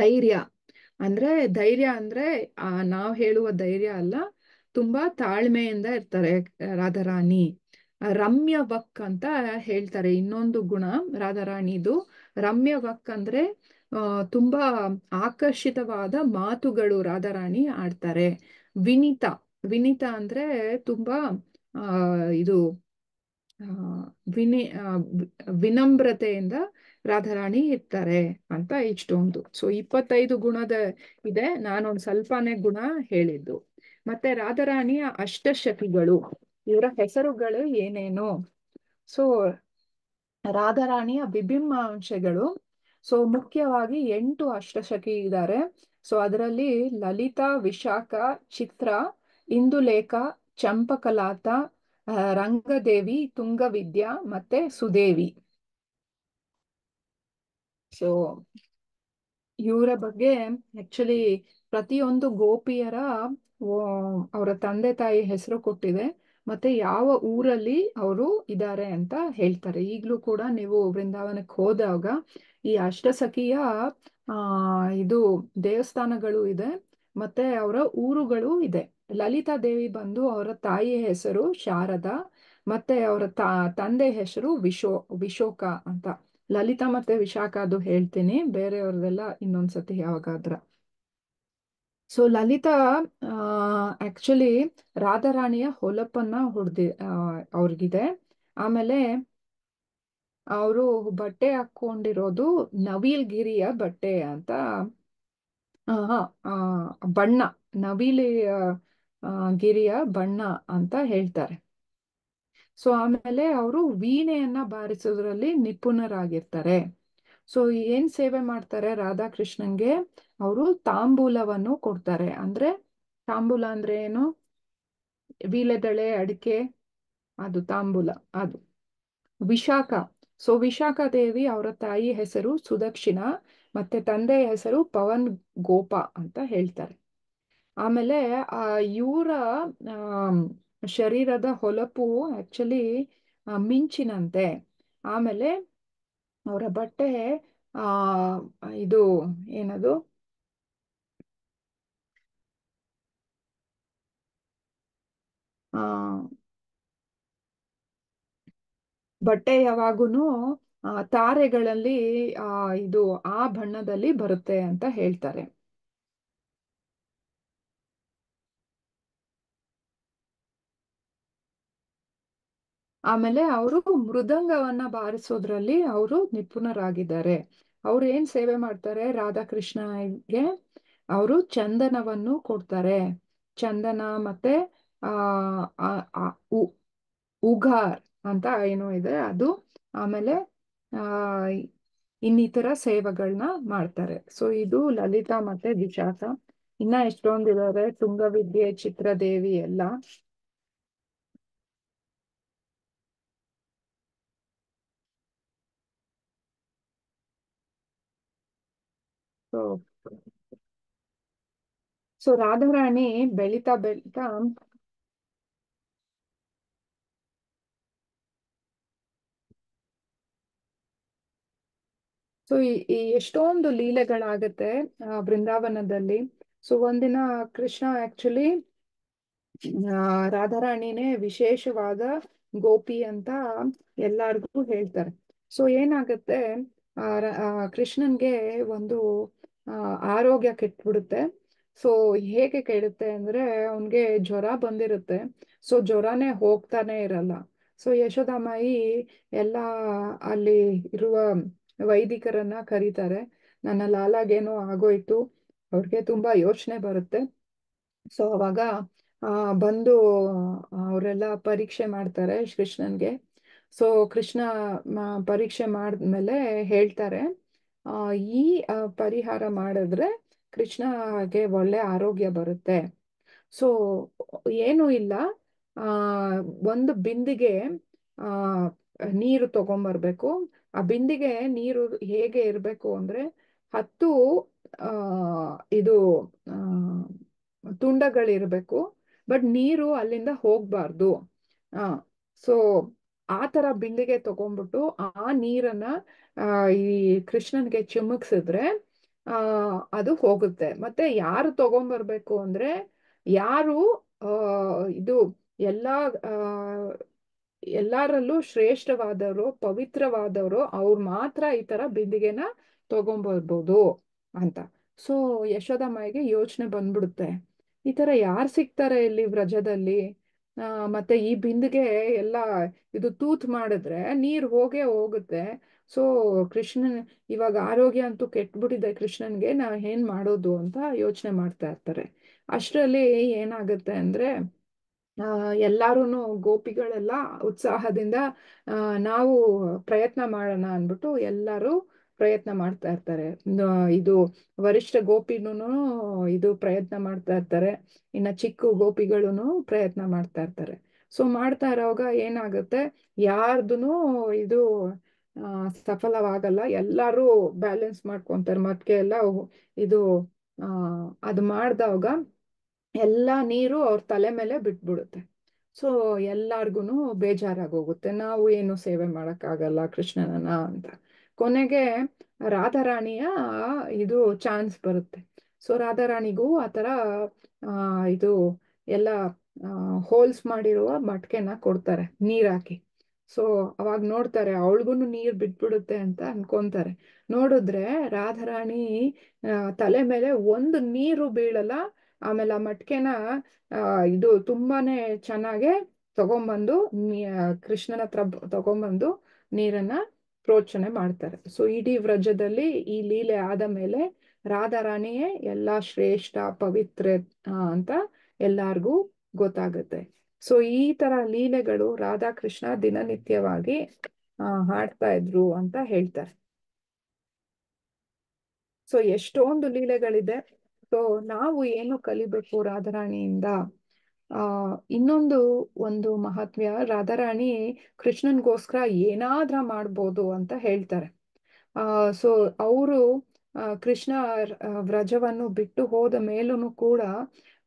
ಧೈರ್ಯ ಅಂದ್ರೆ ಧೈರ್ಯ ಅಂದ್ರೆ ಆ ನಾವ್ ಹೇಳುವ ಧೈರ್ಯ ಅಲ್ಲ ತುಂಬಾ ತಾಳ್ಮೆಯಿಂದ ಇರ್ತಾರೆ ರಾಧಾರಾಣಿ ರಮ್ಯ ವಕ್ ಅಂತ ಹೇಳ್ತಾರೆ ಇನ್ನೊಂದು ಗುಣ ರಾಧಾರಾಣಿದು ರಮ್ಯ ವಕ್ ಅಂದ್ರೆ ತುಂಬಾ ಆಕರ್ಷಿತವಾದ ಮಾತುಗಳು ರಾಧಾರಾಣಿ ಆಡ್ತಾರೆ ವಿನಿತ ವಿನಿತ ಅಂದ್ರೆ ತುಂಬಾ ಇದು ವಿನಿ ವಿನಮ್ರತೆಯಿಂದ ರಾಧಾರಾಣಿ ಇರ್ತಾರೆ ಅಂತ ಇಷ್ಟೊಂದು ಸೊ ಇಪ್ಪತ್ತೈದು ಗುಣದ ಇದೆ ನಾನೊಂದು ಸ್ವಲ್ಪನೇ ಗುಣ ಹೇಳಿದ್ದು ಮತ್ತೆ ರಾಧಾರಾಣಿಯ ಅಷ್ಟಶಕಿಗಳು ಇವರ ಹೆಸರುಗಳು ಏನೇನು ಸೊ ರಾಧಾರಾಣಿಯ ಅಂಶಗಳು ಸೊ ಮುಖ್ಯವಾಗಿ ಎಂಟು ಅಷ್ಟಶಕಿ ಇದ್ದಾರೆ ಸೊ ಅದರಲ್ಲಿ ಲಲಿತಾ ವಿಶಾಖ ಚಿತ್ರ ಇಂದುಲೇಖ ಚಂಪಕಲಾತ ರಂಗದೇವಿ ತುಂಗವಿದ್ಯಾ ಮತ್ತೆ ಸುದೇವಿ ಸೊ ಇವರ ಬಗ್ಗೆ ಆಕ್ಚುಲಿ ಪ್ರತಿಯೊಂದು ಗೋಪಿಯರ ಅವರ ತಂದೆ ತಾಯಿ ಹೆಸರು ಕೊಟ್ಟಿದೆ ಮತ್ತೆ ಯಾವ ಊರಲ್ಲಿ ಅವರು ಇದ್ದಾರೆ ಅಂತ ಹೇಳ್ತಾರೆ ಈಗಲೂ ಕೂಡ ನೀವು ವೃಂದಾವನಕ್ಕೆ ಹೋದಾಗ ಈ ಅಷ್ಟಸಖಿಯ ಆ ಇದು ದೇವಸ್ಥಾನಗಳು ಇದೆ ಮತ್ತೆ ಅವರ ಊರುಗಳು ಇದೆ ಲಲಿತಾ ದೇವಿ ಬಂದು ಅವರ ತಾಯಿಯ ಹೆಸರು ಶಾರದಾ ಮತ್ತೆ ಅವರ ತಂದೆ ಹೆಸರು ವಿಶೋ ವಿಶೋಕ ಅಂತ ಲಲಿತಾ ಮತ್ತೆ ವಿಶಾಖ ಅದು ಹೇಳ್ತೀನಿ ಬೇರೆಯವ್ರದೆಲ್ಲ ಇನ್ನೊಂದ್ಸತಿ ಯಾವಾಗಾದ್ರ ಸೊ ಲಲಿತಾ ಆಕ್ಚುಲಿ ರಾಧಾರಾಣಿಯ ಹೊಲಪನ್ನ ಹೊಡೆದಿ ಅವ್ರಿಗಿದೆ ಆಮೇಲೆ ಅವರು ಬಟ್ಟೆ ಹಾಕೊಂಡಿರೋದು ಗಿರಿಯ ಬಟ್ಟೆ ಅಂತ ಬಣ್ಣ ನವಿಲಿ ಗಿರಿಯ ಬಣ್ಣ ಅಂತ ಹೇಳ್ತಾರೆ ಸೊ ಆಮೇಲೆ ಅವರು ವೀಣೆಯನ್ನ ಬಾರಿಸೋದ್ರಲ್ಲಿ ನಿಪುಣರಾಗಿರ್ತಾರೆ ಸೊ ಏನ್ ಸೇವೆ ಮಾಡ್ತಾರೆ ರಾಧಾಕೃಷ್ಣನ್ಗೆ ಅವರು ತಾಂಬೂಲವನ್ನು ಕೊಡ್ತಾರೆ ಅಂದ್ರೆ ತಾಂಬೂಲ ಅಂದ್ರೆ ಏನು ವೀಳೆದಳೆ ಅಡಿಕೆ ಅದು ತಾಂಬೂಲ ಅದು ವಿಶಾಖ ಸೊ ವಿಶಾಖ ದೇವಿ ಅವರ ತಾಯಿ ಹೆಸರು ಸುದಕ್ಷಿಣ ಮತ್ತೆ ತಂದೆಯ ಹೆಸರು ಪವನ್ ಗೋಪ ಅಂತ ಹೇಳ್ತಾರೆ ಆಮೇಲೆ ಆ ಇವರ ಶರೀರದ ಹೊಲಪು ಆಕ್ಚುಲಿ ಮಿಂಚಿನಂತೆ ಆಮೇಲೆ ಅವರ ಬಟ್ಟೆ ಆ ಇದು ಏನದು ಆ ಬಟ್ಟೆ ಯಾವಾಗೂ ತಾರೆಗಳಲ್ಲಿ ಇದು ಆ ಬಣ್ಣದಲ್ಲಿ ಬರುತ್ತೆ ಅಂತ ಹೇಳ್ತಾರೆ ಆಮೇಲೆ ಅವರು ಮೃದಂಗವನ್ನ ಬಾರಿಸೋದ್ರಲ್ಲಿ ಅವರು ನಿಪುಣರಾಗಿದ್ದಾರೆ ಅವ್ರು ಏನ್ ಸೇವೆ ಮಾಡ್ತಾರೆ ರಾಧಾಕೃಷ್ಣಗೆ ಅವರು ಚಂದನವನ್ನು ಕೊಡ್ತಾರೆ ಚಂದನ ಮತ್ತೆ ಆ ಉಗಾರ್ ಅಂತ ಏನು ಇದೆ ಅದು ಆಮೇಲೆ ಆ ಇನ್ನಿತರ ಸೇವೆಗಳನ್ನ ಮಾಡ್ತಾರೆ ಸೊ ಇದು ಲಲಿತಾ ಮತ್ತೆ ವಿಶಾಖ ಇನ್ನ ಎಷ್ಟೊಂದಿದ್ದಾರೆ ತುಂಗವಿದ್ಯೆ ಚಿತ್ರದೇವಿ ಎಲ್ಲ ಸೊ ಸೊ ರಾಧಾರಾಣಿ ಬೆಳಿತಾ ಬೆಳಿತಾ ಸೊ ಈ ಎಷ್ಟೊಂದು ಲೀಲೆಗಳಾಗತ್ತೆ ಬೃಂದಾವನದಲ್ಲಿ ಸೊ ಒಂದಿನ ಕೃಷ್ಣ ಆಕ್ಚುಲಿ ರಾಧಾರಾಣಿನೇ ವಿಶೇಷವಾದ ಗೋಪಿ ಅಂತ ಎಲ್ಲಾರ್ಗು ಹೇಳ್ತಾರೆ ಸೊ ಏನಾಗತ್ತೆ ಕೃಷ್ಣನ್ಗೆ ಒಂದು ಆರೋಗ್ಯ ಕೆಟ್ಬಿಡುತ್ತೆ ಸೊ ಹೇಗೆ ಕೇಳುತ್ತೆ ಅಂದ್ರೆ ಅವನ್ಗೆ ಜ್ವರ ಬಂದಿರುತ್ತೆ ಸೊ ಜ್ವರನೇ ಹೋಗ್ತಾನೆ ಇರಲ್ಲ ಸೊ ಯಶೋದಾಮಾಯಿ ಎಲ್ಲ ಅಲ್ಲಿ ಇರುವ ವೈದಿಕರನ್ನ ಕರೀತಾರೆ ನನ್ನ ಲಾಲಾಗೇನೋ ಆಗೋಯ್ತು ಅವ್ರಿಗೆ ತುಂಬಾ ಯೋಚನೆ ಬರುತ್ತೆ ಸೊ ಅವಾಗ ಆ ಬಂದು ಅವರೆಲ್ಲ ಪರೀಕ್ಷೆ ಮಾಡ್ತಾರೆ ಕೃಷ್ಣನ್ಗೆ ಸೊ ಕೃಷ್ಣ ಪರೀಕ್ಷೆ ಮಾಡಿದ್ಮೇಲೆ ಹೇಳ್ತಾರೆ ಈ ಪರಿಹಾರ ಮಾಡಿದ್ರೆ ಕೃಷ್ಣಗೆ ಒಳ್ಳೆ ಆರೋಗ್ಯ ಬರುತ್ತೆ ಸೊ ಏನು ಇಲ್ಲ ಆ ಒಂದು ಬಿಂದಿಗೆ ಆ ನೀರು ತಗೊಂಬರ್ಬೇಕು ಆ ಬಿಂದಿಗೆ ನೀರು ಹೇಗೆ ಇರ್ಬೇಕು ಅಂದ್ರೆ ಹತ್ತು ಇದು ಆ ತುಂಡಗಳಿರ್ಬೇಕು ಬಟ್ ನೀರು ಅಲ್ಲಿಂದ ಹೋಗ್ಬಾರ್ದು ಆ ಸೊ ಆ ತರ ಬಿಂದಿಗೆ ತಗೊಂಡ್ಬಿಟ್ಟು ಆ ನೀರನ್ನ ಈ ಕೃಷ್ಣನ್ಗೆ ಚಿಮುಕ್ಸಿದ್ರೆ ಆ ಅದು ಹೋಗುತ್ತೆ ಮತ್ತೆ ಯಾರು ತಗೊಂಡ್ಬರ್ಬೇಕು ಅಂದ್ರೆ ಯಾರು ಇದು ಎಲ್ಲಾ ಎಲ್ಲಾರಲ್ಲೂ ಶ್ರೇಷ್ಠವಾದವರು ಪವಿತ್ರವಾದವರು ಅವ್ರು ಮಾತ್ರ ಈ ತರ ಬಿಂದಿಗೆನ ತಗೊಂಬರ್ಬೋದು ಅಂತ ಸೊ ಮಾಯಿಗೆ ಯೋಚನೆ ಬಂದ್ಬಿಡುತ್ತೆ ಈ ತರ ಯಾರು ಸಿಗ್ತಾರೆ ಇಲ್ಲಿ ವ್ರಜದಲ್ಲಿ ಮತ್ತೆ ಈ ಬಿಂದಿಗೆ ಎಲ್ಲ ಇದು ತೂತ್ ಮಾಡಿದ್ರೆ ನೀರು ಹೋಗೇ ಹೋಗುತ್ತೆ ಸೊ ಕೃಷ್ಣನ್ ಇವಾಗ ಆರೋಗ್ಯ ಅಂತೂ ಕೆಟ್ಬಿಟ್ಟಿದೆ ಕೃಷ್ಣನ್ಗೆ ನಾವು ಏನ್ ಮಾಡೋದು ಅಂತ ಯೋಚನೆ ಮಾಡ್ತಾ ಇರ್ತಾರೆ ಅಷ್ಟರಲ್ಲಿ ಏನಾಗುತ್ತೆ ಅಂದ್ರೆ ಎಲ್ಲಾರು ಗೋಪಿಗಳೆಲ್ಲ ಉತ್ಸಾಹದಿಂದ ನಾವು ಪ್ರಯತ್ನ ಮಾಡೋಣ ಅಂದ್ಬಿಟ್ಟು ಎಲ್ಲರೂ ಪ್ರಯತ್ನ ಮಾಡ್ತಾ ಇರ್ತಾರೆ ಇದು ವರಿಷ್ಠ ಗೋಪಿನೂ ಇದು ಪ್ರಯತ್ನ ಮಾಡ್ತಾ ಇರ್ತಾರೆ ಇನ್ನ ಚಿಕ್ಕ ಗೋಪಿಗಳೂ ಪ್ರಯತ್ನ ಮಾಡ್ತಾ ಇರ್ತಾರೆ ಸೊ ಮಾಡ್ತಾ ಇರೋವಾಗ ಏನಾಗುತ್ತೆ ಯಾರ್ದು ಇದು ಸಫಲವಾಗಲ್ಲ ಎಲ್ಲಾರು ಬ್ಯಾಲೆನ್ಸ್ ಮಾಡ್ಕೊಂತಾರೆ ಮತ್ತೆ ಎಲ್ಲ ಇದು ಆ ಅದು ಮಾಡ್ದವಾಗ ಎಲ್ಲಾ ನೀರು ಅವ್ರ ತಲೆ ಮೇಲೆ ಬಿಟ್ಬಿಡುತ್ತೆ ಸೊ ಎಲ್ಲಾರ್ಗು ಹೋಗುತ್ತೆ ನಾವು ಏನು ಸೇವೆ ಆಗಲ್ಲ ಕೃಷ್ಣನ ಅಂತ ಕೊನೆಗೆ ರಾಧಾರಾಣಿಯ ಇದು ಚಾನ್ಸ್ ಬರುತ್ತೆ ಸೊ ರಾಧಾರಾಣಿಗೂ ಆ ಥರ ಇದು ಎಲ್ಲ ಹೋಲ್ಸ್ ಮಾಡಿರುವ ಮಟ್ಕೆನ ಕೊಡ್ತಾರೆ ನೀರಾಕಿ ಸೊ ಅವಾಗ ನೋಡ್ತಾರೆ ಅವಳಿಗೂ ನೀರು ಬಿಟ್ಬಿಡುತ್ತೆ ಅಂತ ಅನ್ಕೊಂತಾರೆ ನೋಡಿದ್ರೆ ರಾಧಾರಾಣಿ ತಲೆ ಮೇಲೆ ಒಂದು ನೀರು ಬೀಳಲ್ಲ ಆಮೇಲೆ ಆ ಮಟ್ಕೆನ ಇದು ತುಂಬಾನೇ ಚೆನ್ನಾಗೆ ತಗೊಂಬಂದು ಕೃಷ್ಣನ ಹತ್ರ ತಗೊಂಬಂದು ನೀರನ್ನ ಪ್ರೋಚನೆ ಮಾಡ್ತಾರೆ ಸೊ ಇಡೀ ವ್ರಜದಲ್ಲಿ ಈ ಲೀಲೆ ಆದ ಮೇಲೆ ರಾಧಾರಾಣಿಯೇ ಎಲ್ಲಾ ಶ್ರೇಷ್ಠ ಪವಿತ್ರ ಅಂತ ಎಲ್ಲಾರ್ಗೂ ಗೊತ್ತಾಗುತ್ತೆ ಸೊ ಈ ತರ ಲೀಲೆಗಳು ರಾಧಾಕೃಷ್ಣ ದಿನನಿತ್ಯವಾಗಿ ಹಾಡ್ತಾ ಇದ್ರು ಅಂತ ಹೇಳ್ತಾರೆ ಸೊ ಎಷ್ಟೊಂದು ಲೀಲೆಗಳಿದೆ ಸೊ ನಾವು ಏನು ಕಲಿಬೇಕು ರಾಧಾರಾಣಿಯಿಂದ ಆ ಇನ್ನೊಂದು ಒಂದು ಮಹಾತ್ಮ್ಯ ರಾಧಾರಾಣಿ ಕೃಷ್ಣನ್ಗೋಸ್ಕರ ಏನಾದ್ರ ಮಾಡ್ಬೋದು ಅಂತ ಹೇಳ್ತಾರೆ ಆ ಸೊ ಅವರು ಕೃಷ್ಣ ವ್ರಜವನ್ನು ಬಿಟ್ಟು ಹೋದ ಮೇಲೂ ಕೂಡ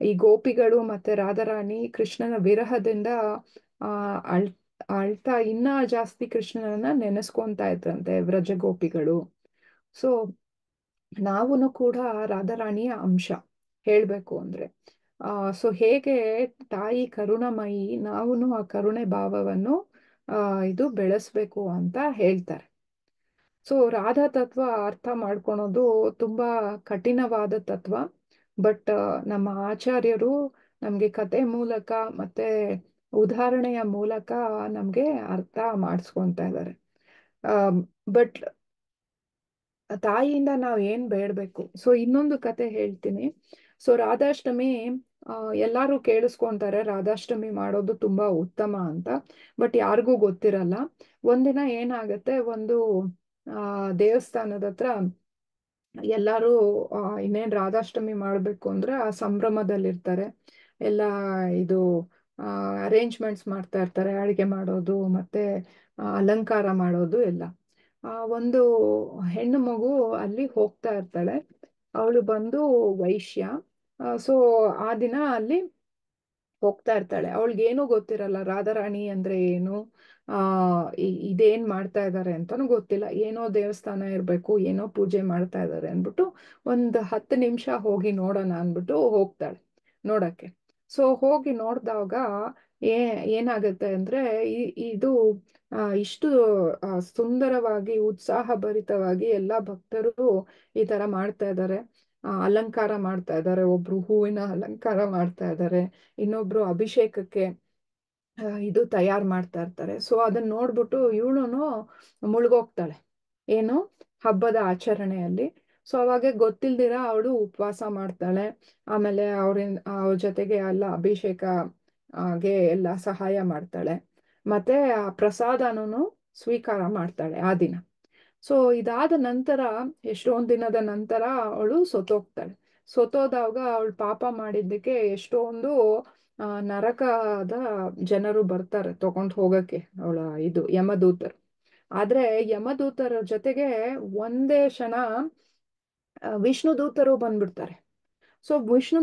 ಈ ಗೋಪಿಗಳು ಮತ್ತೆ ರಾಧಾರಾಣಿ ಕೃಷ್ಣನ ವಿರಹದಿಂದ ಆ ಅಳ್ ಅಳ್ತಾ ಇನ್ನ ಜಾಸ್ತಿ ಕೃಷ್ಣನನ್ನ ನೆನೆಸ್ಕೊಂತ ಇದ್ರಂತೆ ವ್ರಜ ಗೋಪಿಗಳು ಸೊ ನಾವೂನು ಕೂಡ ರಾಧಾರಾಣಿಯ ಅಂಶ ಹೇಳ್ಬೇಕು ಅಂದ್ರೆ ಆ ಸೊ ಹೇಗೆ ತಾಯಿ ಕರುಣಮಯಿ ನಾವು ಆ ಕರುಣೆ ಭಾವವನ್ನು ಇದು ಬೆಳೆಸ್ಬೇಕು ಅಂತ ಹೇಳ್ತಾರೆ ಸೊ ರಾಧಾ ತತ್ವ ಅರ್ಥ ಮಾಡ್ಕೊಳೋದು ತುಂಬಾ ಕಠಿಣವಾದ ತತ್ವ ಬಟ್ ನಮ್ಮ ಆಚಾರ್ಯರು ನಮ್ಗೆ ಕತೆ ಮೂಲಕ ಮತ್ತೆ ಉದಾಹರಣೆಯ ಮೂಲಕ ನಮ್ಗೆ ಅರ್ಥ ಮಾಡಿಸ್ಕೊತ ಇದ್ದಾರೆ ಬಟ್ ತಾಯಿಯಿಂದ ನಾವು ಏನ್ ಬೇಡ್ಬೇಕು ಸೊ ಇನ್ನೊಂದು ಕತೆ ಹೇಳ್ತೀನಿ ಸೊ ರಾಧಾಷ್ಟಮಿ ಎಲ್ಲರೂ ಕೇಳಿಸ್ಕೊಂತಾರೆ ರಾಧಾಷ್ಟಮಿ ಮಾಡೋದು ತುಂಬಾ ಉತ್ತಮ ಅಂತ ಬಟ್ ಯಾರಿಗೂ ಗೊತ್ತಿರಲ್ಲ ಒಂದಿನ ಏನಾಗತ್ತೆ ಒಂದು ಆ ದೇವಸ್ಥಾನದ ಹತ್ರ ಎಲ್ಲಾರು ಇನ್ನೇನ್ ರಾಧಾಷ್ಟಮಿ ಮಾಡ್ಬೇಕು ಅಂದ್ರೆ ಆ ಸಂಭ್ರಮದಲ್ಲಿರ್ತಾರೆ ಎಲ್ಲ ಇದು ಅರೇಂಜ್ಮೆಂಟ್ಸ್ ಮಾಡ್ತಾ ಇರ್ತಾರೆ ಅಡುಗೆ ಮಾಡೋದು ಮತ್ತೆ ಅಲಂಕಾರ ಮಾಡೋದು ಎಲ್ಲ ಆ ಒಂದು ಹೆಣ್ಣು ಮಗು ಅಲ್ಲಿ ಹೋಗ್ತಾ ಇರ್ತಾಳೆ ಅವಳು ಬಂದು ವೈಶ್ಯ ಸೊ ಆ ದಿನ ಅಲ್ಲಿ ಹೋಗ್ತಾ ಇರ್ತಾಳೆ ಏನೂ ಗೊತ್ತಿರಲ್ಲ ರಾಧಾರಾಣಿ ಅಂದ್ರೆ ಏನು ಆ ಇದೇನ್ ಮಾಡ್ತಾ ಇದ್ದಾರೆ ಅಂತಾನು ಗೊತ್ತಿಲ್ಲ ಏನೋ ದೇವಸ್ಥಾನ ಇರ್ಬೇಕು ಏನೋ ಪೂಜೆ ಮಾಡ್ತಾ ಇದ್ದಾರೆ ಅಂದ್ಬಿಟ್ಟು ಒಂದ್ ಹತ್ತು ನಿಮಿಷ ಹೋಗಿ ನೋಡೋಣ ಅಂದ್ಬಿಟ್ಟು ಹೋಗ್ತಾಳೆ ನೋಡಕ್ಕೆ ಸೊ ಹೋಗಿ ನೋಡ್ದಾಗ ಏ ಏನಾಗುತ್ತೆ ಅಂದ್ರೆ ಇದು ಇಷ್ಟು ಸುಂದರವಾಗಿ ಉತ್ಸಾಹಭರಿತವಾಗಿ ಎಲ್ಲಾ ಭಕ್ತರು ಈ ತರ ಮಾಡ್ತಾ ಇದ್ದಾರೆ ಅಲಂಕಾರ ಮಾಡ್ತಾ ಇದ್ದಾರೆ ಒಬ್ರು ಹೂವಿನ ಅಲಂಕಾರ ಮಾಡ್ತಾ ಇದ್ದಾರೆ ಇನ್ನೊಬ್ರು ಅಭಿಷೇಕಕ್ಕೆ ಇದು ತಯಾರು ಮಾಡ್ತಾ ಇರ್ತಾರೆ ಸೊ ಅದನ್ನ ನೋಡ್ಬಿಟ್ಟು ಇವಳುನು ಮುಳುಗೋಗ್ತಾಳೆ ಏನು ಹಬ್ಬದ ಆಚರಣೆಯಲ್ಲಿ ಸೊ ಅವಾಗೆ ಗೊತ್ತಿಲ್ದಿರ ಅವಳು ಉಪವಾಸ ಮಾಡ್ತಾಳೆ ಆಮೇಲೆ ಅವ್ರಿನ್ ಅವ್ರ ಜೊತೆಗೆ ಎಲ್ಲ ಗೆ ಎಲ್ಲ ಸಹಾಯ ಮಾಡ್ತಾಳೆ ಮತ್ತೆ ಆ ಪ್ರಸಾದನೂ ಸ್ವೀಕಾರ ಮಾಡ್ತಾಳೆ ಆ ದಿನ ಸೊ ಇದಾದ ನಂತರ ಎಷ್ಟೊಂದ್ ದಿನದ ನಂತರ ಅವಳು ಸೊತೋಗ್ತಾಳೆ ಸೊತೋದಾಗ ಅವಳು ಪಾಪ ಮಾಡಿದ್ದಕ್ಕೆ ಎಷ್ಟೊಂದು ನರಕದ ಜನರು ಬರ್ತಾರೆ ತಗೊಂಡ್ ಹೋಗಕ್ಕೆ ಅವಳ ಇದು ಯಮದೂತರು ಆದ್ರೆ ಯಮದೂತರ ಜೊತೆಗೆ ಒಂದೇ ಕ್ಷಣ ವಿಷ್ಣು ದೂತರು ಬಂದ್ಬಿಡ್ತಾರೆ ಸೊ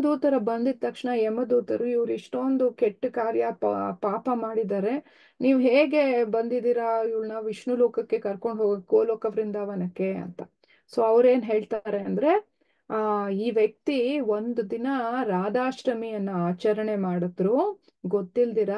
ದೂತರ ಬಂದಿದ ತಕ್ಷಣ ಯಮದೂತರು ಇವ್ರು ಇಷ್ಟೊಂದು ಕೆಟ್ಟ ಕಾರ್ಯ ಪಾಪ ಮಾಡಿದ್ದಾರೆ ನೀವು ಹೇಗೆ ಬಂದಿದ್ದೀರಾ ಇವಳನ್ನ ವಿಷ್ಣು ಲೋಕಕ್ಕೆ ಕರ್ಕೊಂಡು ಹೋಗಕ್ ಗೋಲೋಕ ವೃಂದಾವನಕ್ಕೆ ಅಂತ ಸೊ ಅವ್ರೇನ್ ಹೇಳ್ತಾರೆ ಅಂದ್ರೆ ಆ ಈ ವ್ಯಕ್ತಿ ಒಂದು ದಿನ ರಾಧಾಷ್ಟಮಿಯನ್ನ ಆಚರಣೆ ಮಾಡಿದ್ರು ಗೊತ್ತಿಲ್ದಿರ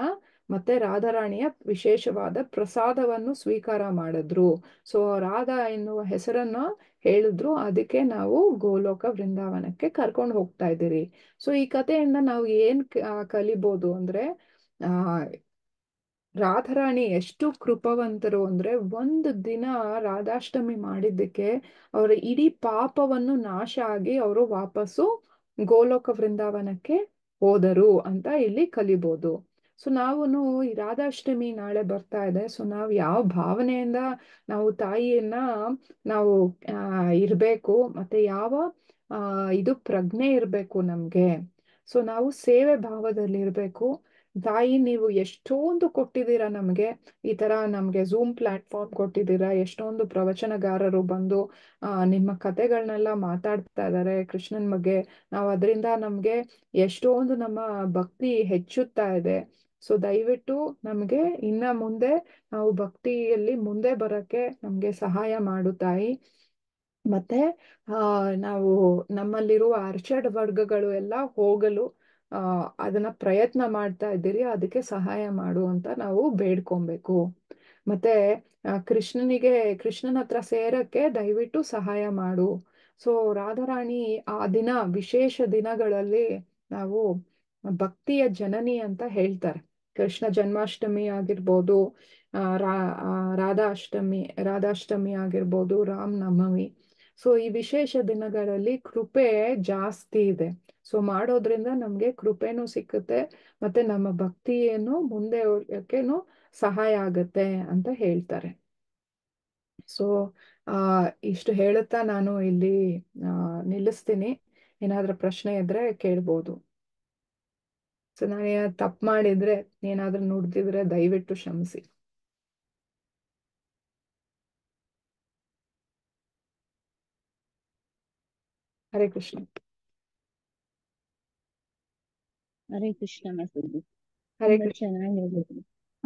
ಮತ್ತೆ ರಾಧಾರಾಣಿಯ ವಿಶೇಷವಾದ ಪ್ರಸಾದವನ್ನು ಸ್ವೀಕಾರ ಮಾಡಿದ್ರು ಸೊ ರಾಧಾ ಎನ್ನುವ ಹೆಸರನ್ನ ಹೇಳಿದ್ರು ಅದಕ್ಕೆ ನಾವು ಗೋಲೋಕ ವೃಂದಾವನಕ್ಕೆ ಕರ್ಕೊಂಡು ಹೋಗ್ತಾ ಇದ್ದೀರಿ ಸೊ ಈ ಕಥೆಯಿಂದ ನಾವು ಏನ್ ಕಲಿಬಹುದು ಅಂದ್ರೆ ಆ ರಾಧಾರಾಣಿ ಎಷ್ಟು ಕೃಪವಂತರು ಅಂದ್ರೆ ಒಂದು ದಿನ ರಾಧಾಷ್ಟಮಿ ಮಾಡಿದ್ದಕ್ಕೆ ಅವರ ಇಡೀ ಪಾಪವನ್ನು ನಾಶ ಆಗಿ ಅವರು ವಾಪಸ್ಸು ಗೋಲೋಕ ವೃಂದಾವನಕ್ಕೆ ಹೋದರು ಅಂತ ಇಲ್ಲಿ ಕಲಿಬಹುದು ಸೊ ನಾವು ಈ ರಾಧಾಷ್ಟಮಿ ನಾಳೆ ಬರ್ತಾ ಇದೆ ಸೊ ನಾವು ಯಾವ ಭಾವನೆಯಿಂದ ನಾವು ತಾಯಿಯನ್ನ ನಾವು ಇರಬೇಕು ಮತ್ತೆ ಯಾವ ಇದು ಪ್ರಜ್ಞೆ ಇರಬೇಕು ನಮ್ಗೆ ಸೊ ನಾವು ಸೇವೆ ಭಾವದಲ್ಲಿ ಇರಬೇಕು ತಾಯಿ ನೀವು ಎಷ್ಟೊಂದು ಕೊಟ್ಟಿದ್ದೀರಾ ನಮಗೆ ಈ ತರ ನಮ್ಗೆ ಝೂಮ್ ಪ್ಲಾಟ್ಫಾರ್ಮ್ ಕೊಟ್ಟಿದ್ದೀರಾ ಎಷ್ಟೊಂದು ಪ್ರವಚನಗಾರರು ಬಂದು ನಿಮ್ಮ ಕತೆಗಳನ್ನೆಲ್ಲ ಮಾತಾಡ್ತಾ ಇದ್ದಾರೆ ಕೃಷ್ಣನ್ ಬಗ್ಗೆ ನಾವು ಅದರಿಂದ ನಮ್ಗೆ ಎಷ್ಟೊಂದು ನಮ್ಮ ಭಕ್ತಿ ಹೆಚ್ಚುತ್ತಾ ಇದೆ ಸೊ ದಯವಿಟ್ಟು ನಮಗೆ ಇನ್ನ ಮುಂದೆ ನಾವು ಭಕ್ತಿಯಲ್ಲಿ ಮುಂದೆ ಬರಕ್ಕೆ ನಮ್ಗೆ ಸಹಾಯ ಮಾಡು ತಾಯಿ ಮತ್ತೆ ಆ ನಾವು ನಮ್ಮಲ್ಲಿರುವ ಅರ್ಚಡ್ ವರ್ಗಗಳು ಎಲ್ಲ ಹೋಗಲು ಅದನ್ನ ಪ್ರಯತ್ನ ಮಾಡ್ತಾ ಇದ್ದೀರಿ ಅದಕ್ಕೆ ಸಹಾಯ ಮಾಡು ಅಂತ ನಾವು ಬೇಡ್ಕೊಬೇಕು ಮತ್ತೆ ಕೃಷ್ಣನಿಗೆ ಕೃಷ್ಣನ ಹತ್ರ ಸೇರಕ್ಕೆ ದಯವಿಟ್ಟು ಸಹಾಯ ಮಾಡು ಸೊ ರಾಧಾರಾಣಿ ಆ ದಿನ ವಿಶೇಷ ದಿನಗಳಲ್ಲಿ ನಾವು ಭಕ್ತಿಯ ಜನನಿ ಅಂತ ಹೇಳ್ತಾರೆ ಕೃಷ್ಣ ಜನ್ಮಾಷ್ಟಮಿ ಆಗಿರ್ಬೋದು ರಾ ರಾಧಾಷ್ಟಮಿ ರಾಧಾಷ್ಟಮಿ ಆಗಿರ್ಬೋದು ರಾಮನವಮಿ ಸೊ ಈ ವಿಶೇಷ ದಿನಗಳಲ್ಲಿ ಕೃಪೆ ಜಾಸ್ತಿ ಇದೆ ಸೊ ಮಾಡೋದ್ರಿಂದ ನಮ್ಗೆ ಕೃಪೆನೂ ಸಿಕ್ಕುತ್ತೆ ಮತ್ತೆ ನಮ್ಮ ಭಕ್ತಿಯನ್ನು ಮುಂದೆ ಹೋಗ್ಲಿಕ್ಕೆನೂ ಸಹಾಯ ಆಗತ್ತೆ ಅಂತ ಹೇಳ್ತಾರೆ ಸೊ ಆ ಇಷ್ಟು ಹೇಳುತ್ತಾ ನಾನು ಇಲ್ಲಿ ಆ ನಿಲ್ಲಿಸ್ತೀನಿ ಏನಾದ್ರೂ ಪ್ರಶ್ನೆ ಇದ್ರೆ ಕೇಳ್ಬೋದು ಸೊ ನಾನೇ ತಪ್ಪು ಮಾಡಿದ್ರೆ ಏನಾದ್ರೂ ನುಡ್ದಿದ್ರೆ ದಯವಿಟ್ಟು ಕ್ಷಮಿಸಿ ಹರೇ ಕೃಷ್ಣ ಹರೇ ಕೃಷ್ಣ ಮಾತಾಜಿ ಹರೇ ಕೃಷ್ಣ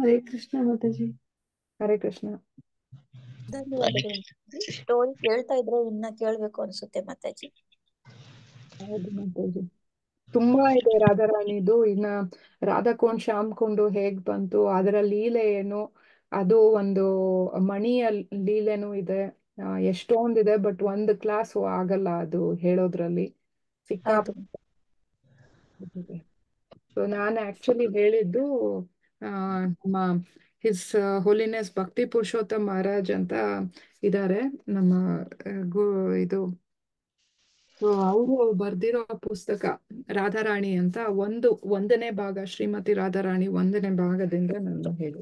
ಹರೇ ಕೃಷ್ಣ ಮಾತಾಜಿ ಹರೇ ಕೃಷ್ಣ ಸ್ಟೋರಿ ಕೇಳ್ತಾ ಇದ್ರೆ ಇನ್ನ ಕೇಳ್ಬೇಕು ಅನ್ಸುತ್ತೆ ಮಾತಾಜಿ ಹೌದು ಮಾತಾಜಿ ತುಂಬಾ ಇದೆ ರಾಧಾರಾಣಿದು ಇನ್ನ ರಾಧಾಕೋನ್ ಶ್ಯಾಮ್ ಕೊಂಡು ಹೇಗ್ ಬಂತು ಅದರ ಲೀಲೆ ಏನು ಅದು ಒಂದು ಮಣಿಯ ಲೀಲೆನೂ ಇದೆ ಎಷ್ಟೊಂದಿದೆ ಬಟ್ ಒಂದು ಕ್ಲಾಸ್ ಆಗಲ್ಲ ಅದು ಹೇಳೋದ್ರಲ್ಲಿ ಸೊ ನಾನು ಆಕ್ಚುಲಿ ಹೇಳಿದ್ದು ನಮ್ಮ ಹಿಸ್ ಹೋಲಿನೆಸ್ ಭಕ್ತಿ ಪುರುಷೋತ್ತಮ ಮಹಾರಾಜ್ ಅಂತ ಇದ್ದಾರೆ ನಮ್ಮ ಗು ಇದು ಅವರು ಬರ್ದಿರೋ ಪುಸ್ತಕ ರಾಧಾರಾಣಿ ಅಂತ ಒಂದು ಒಂದನೇ ಭಾಗ ಶ್ರೀಮತಿ ರಾಧಾರಾಣಿ ಒಂದನೇ ಭಾಗದಿಂದ ನಾನು ಹೇಳಿ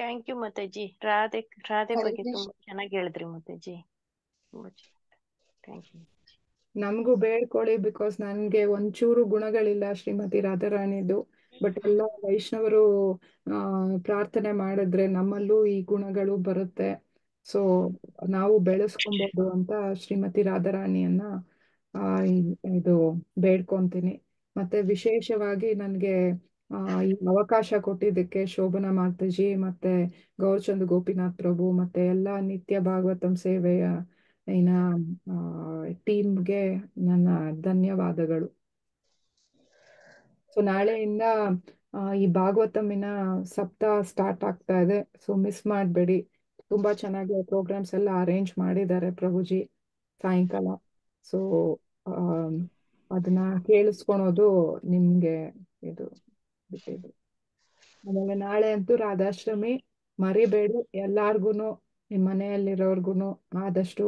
ಥ್ಯಾಂಕ್ ಯು ಮತಾಜಿ ರಾಧೆ ರಾಧೆ ಬಗ್ಗೆ ತುಂಬಾ ಚೆನ್ನಾಗಿ ಹೇಳಿದ್ರಿ ಮತಾಜಿ ಯು ನಮಗೂ ಬೇಡ್ಕೊಳ್ಳಿ ಬಿಕಾಸ್ ನನ್ಗೆ ಒಂಚೂರು ಗುಣಗಳಿಲ್ಲ ಶ್ರೀಮತಿ ರಾಧಾರಾಣಿದು ಬಟ್ ಎಲ್ಲ ವೈಷ್ಣವರು ಆ ಪ್ರಾರ್ಥನೆ ಮಾಡಿದ್ರೆ ನಮ್ಮಲ್ಲೂ ಈ ಗುಣಗಳು ಬರುತ್ತೆ ಸೊ ನಾವು ಬೆಳೆಸ್ಕೊಬಹುದು ಅಂತ ಶ್ರೀಮತಿ ರಾಧಾರಾಣಿಯನ್ನ ಇದು ಬೇಡ್ಕೊಂತೀನಿ ಮತ್ತೆ ವಿಶೇಷವಾಗಿ ನನ್ಗೆ ಈ ಅವಕಾಶ ಕೊಟ್ಟಿದ್ದಕ್ಕೆ ಶೋಭನಾ ಮಾತಾಜಿ ಮತ್ತೆ ಗೌರ್ಚಂದ್ ಗೋಪಿನಾಥ್ ಪ್ರಭು ಮತ್ತೆ ಎಲ್ಲಾ ನಿತ್ಯ ಭಾಗವತಂ ಸೇವೆಯ ಟೀಮ್ಗೆ ನನ್ನ ಧನ್ಯವಾದಗಳು ಸೊ ನಾಳೆಯಿಂದ ಈ ಭಾಗವತಮ್ಮಿನ ಸಪ್ತಾಹ ಸ್ಟಾರ್ಟ್ ಆಗ್ತಾ ಇದೆ ಸೊ ಮಿಸ್ ಮಾಡಬೇಡಿ ತುಂಬಾ ಚೆನ್ನಾಗಿ ಪ್ರೋಗ್ರಾಮ್ಸ್ ಎಲ್ಲ ಅರೇಂಜ್ ಮಾಡಿದ್ದಾರೆ ಪ್ರಭುಜಿ ಸಾಯಂಕಾಲ ಸೊ ಅದನ್ನ ಕೇಳಿಸ್ಕೊಳೋದು ನಿಮ್ಗೆ ಇದು ಬಿಟ್ಟಿದ್ದು ಆಮೇಲೆ ನಾಳೆ ಅಂತೂ ರಾಧಾಶ್ರಮಿ ಮರಿಬೇಡಿ ಎಲ್ಲಾರ್ಗುನು ನಿಮ್ ಮನೆಯಲ್ಲಿರೋರ್ಗುನು ಆದಷ್ಟು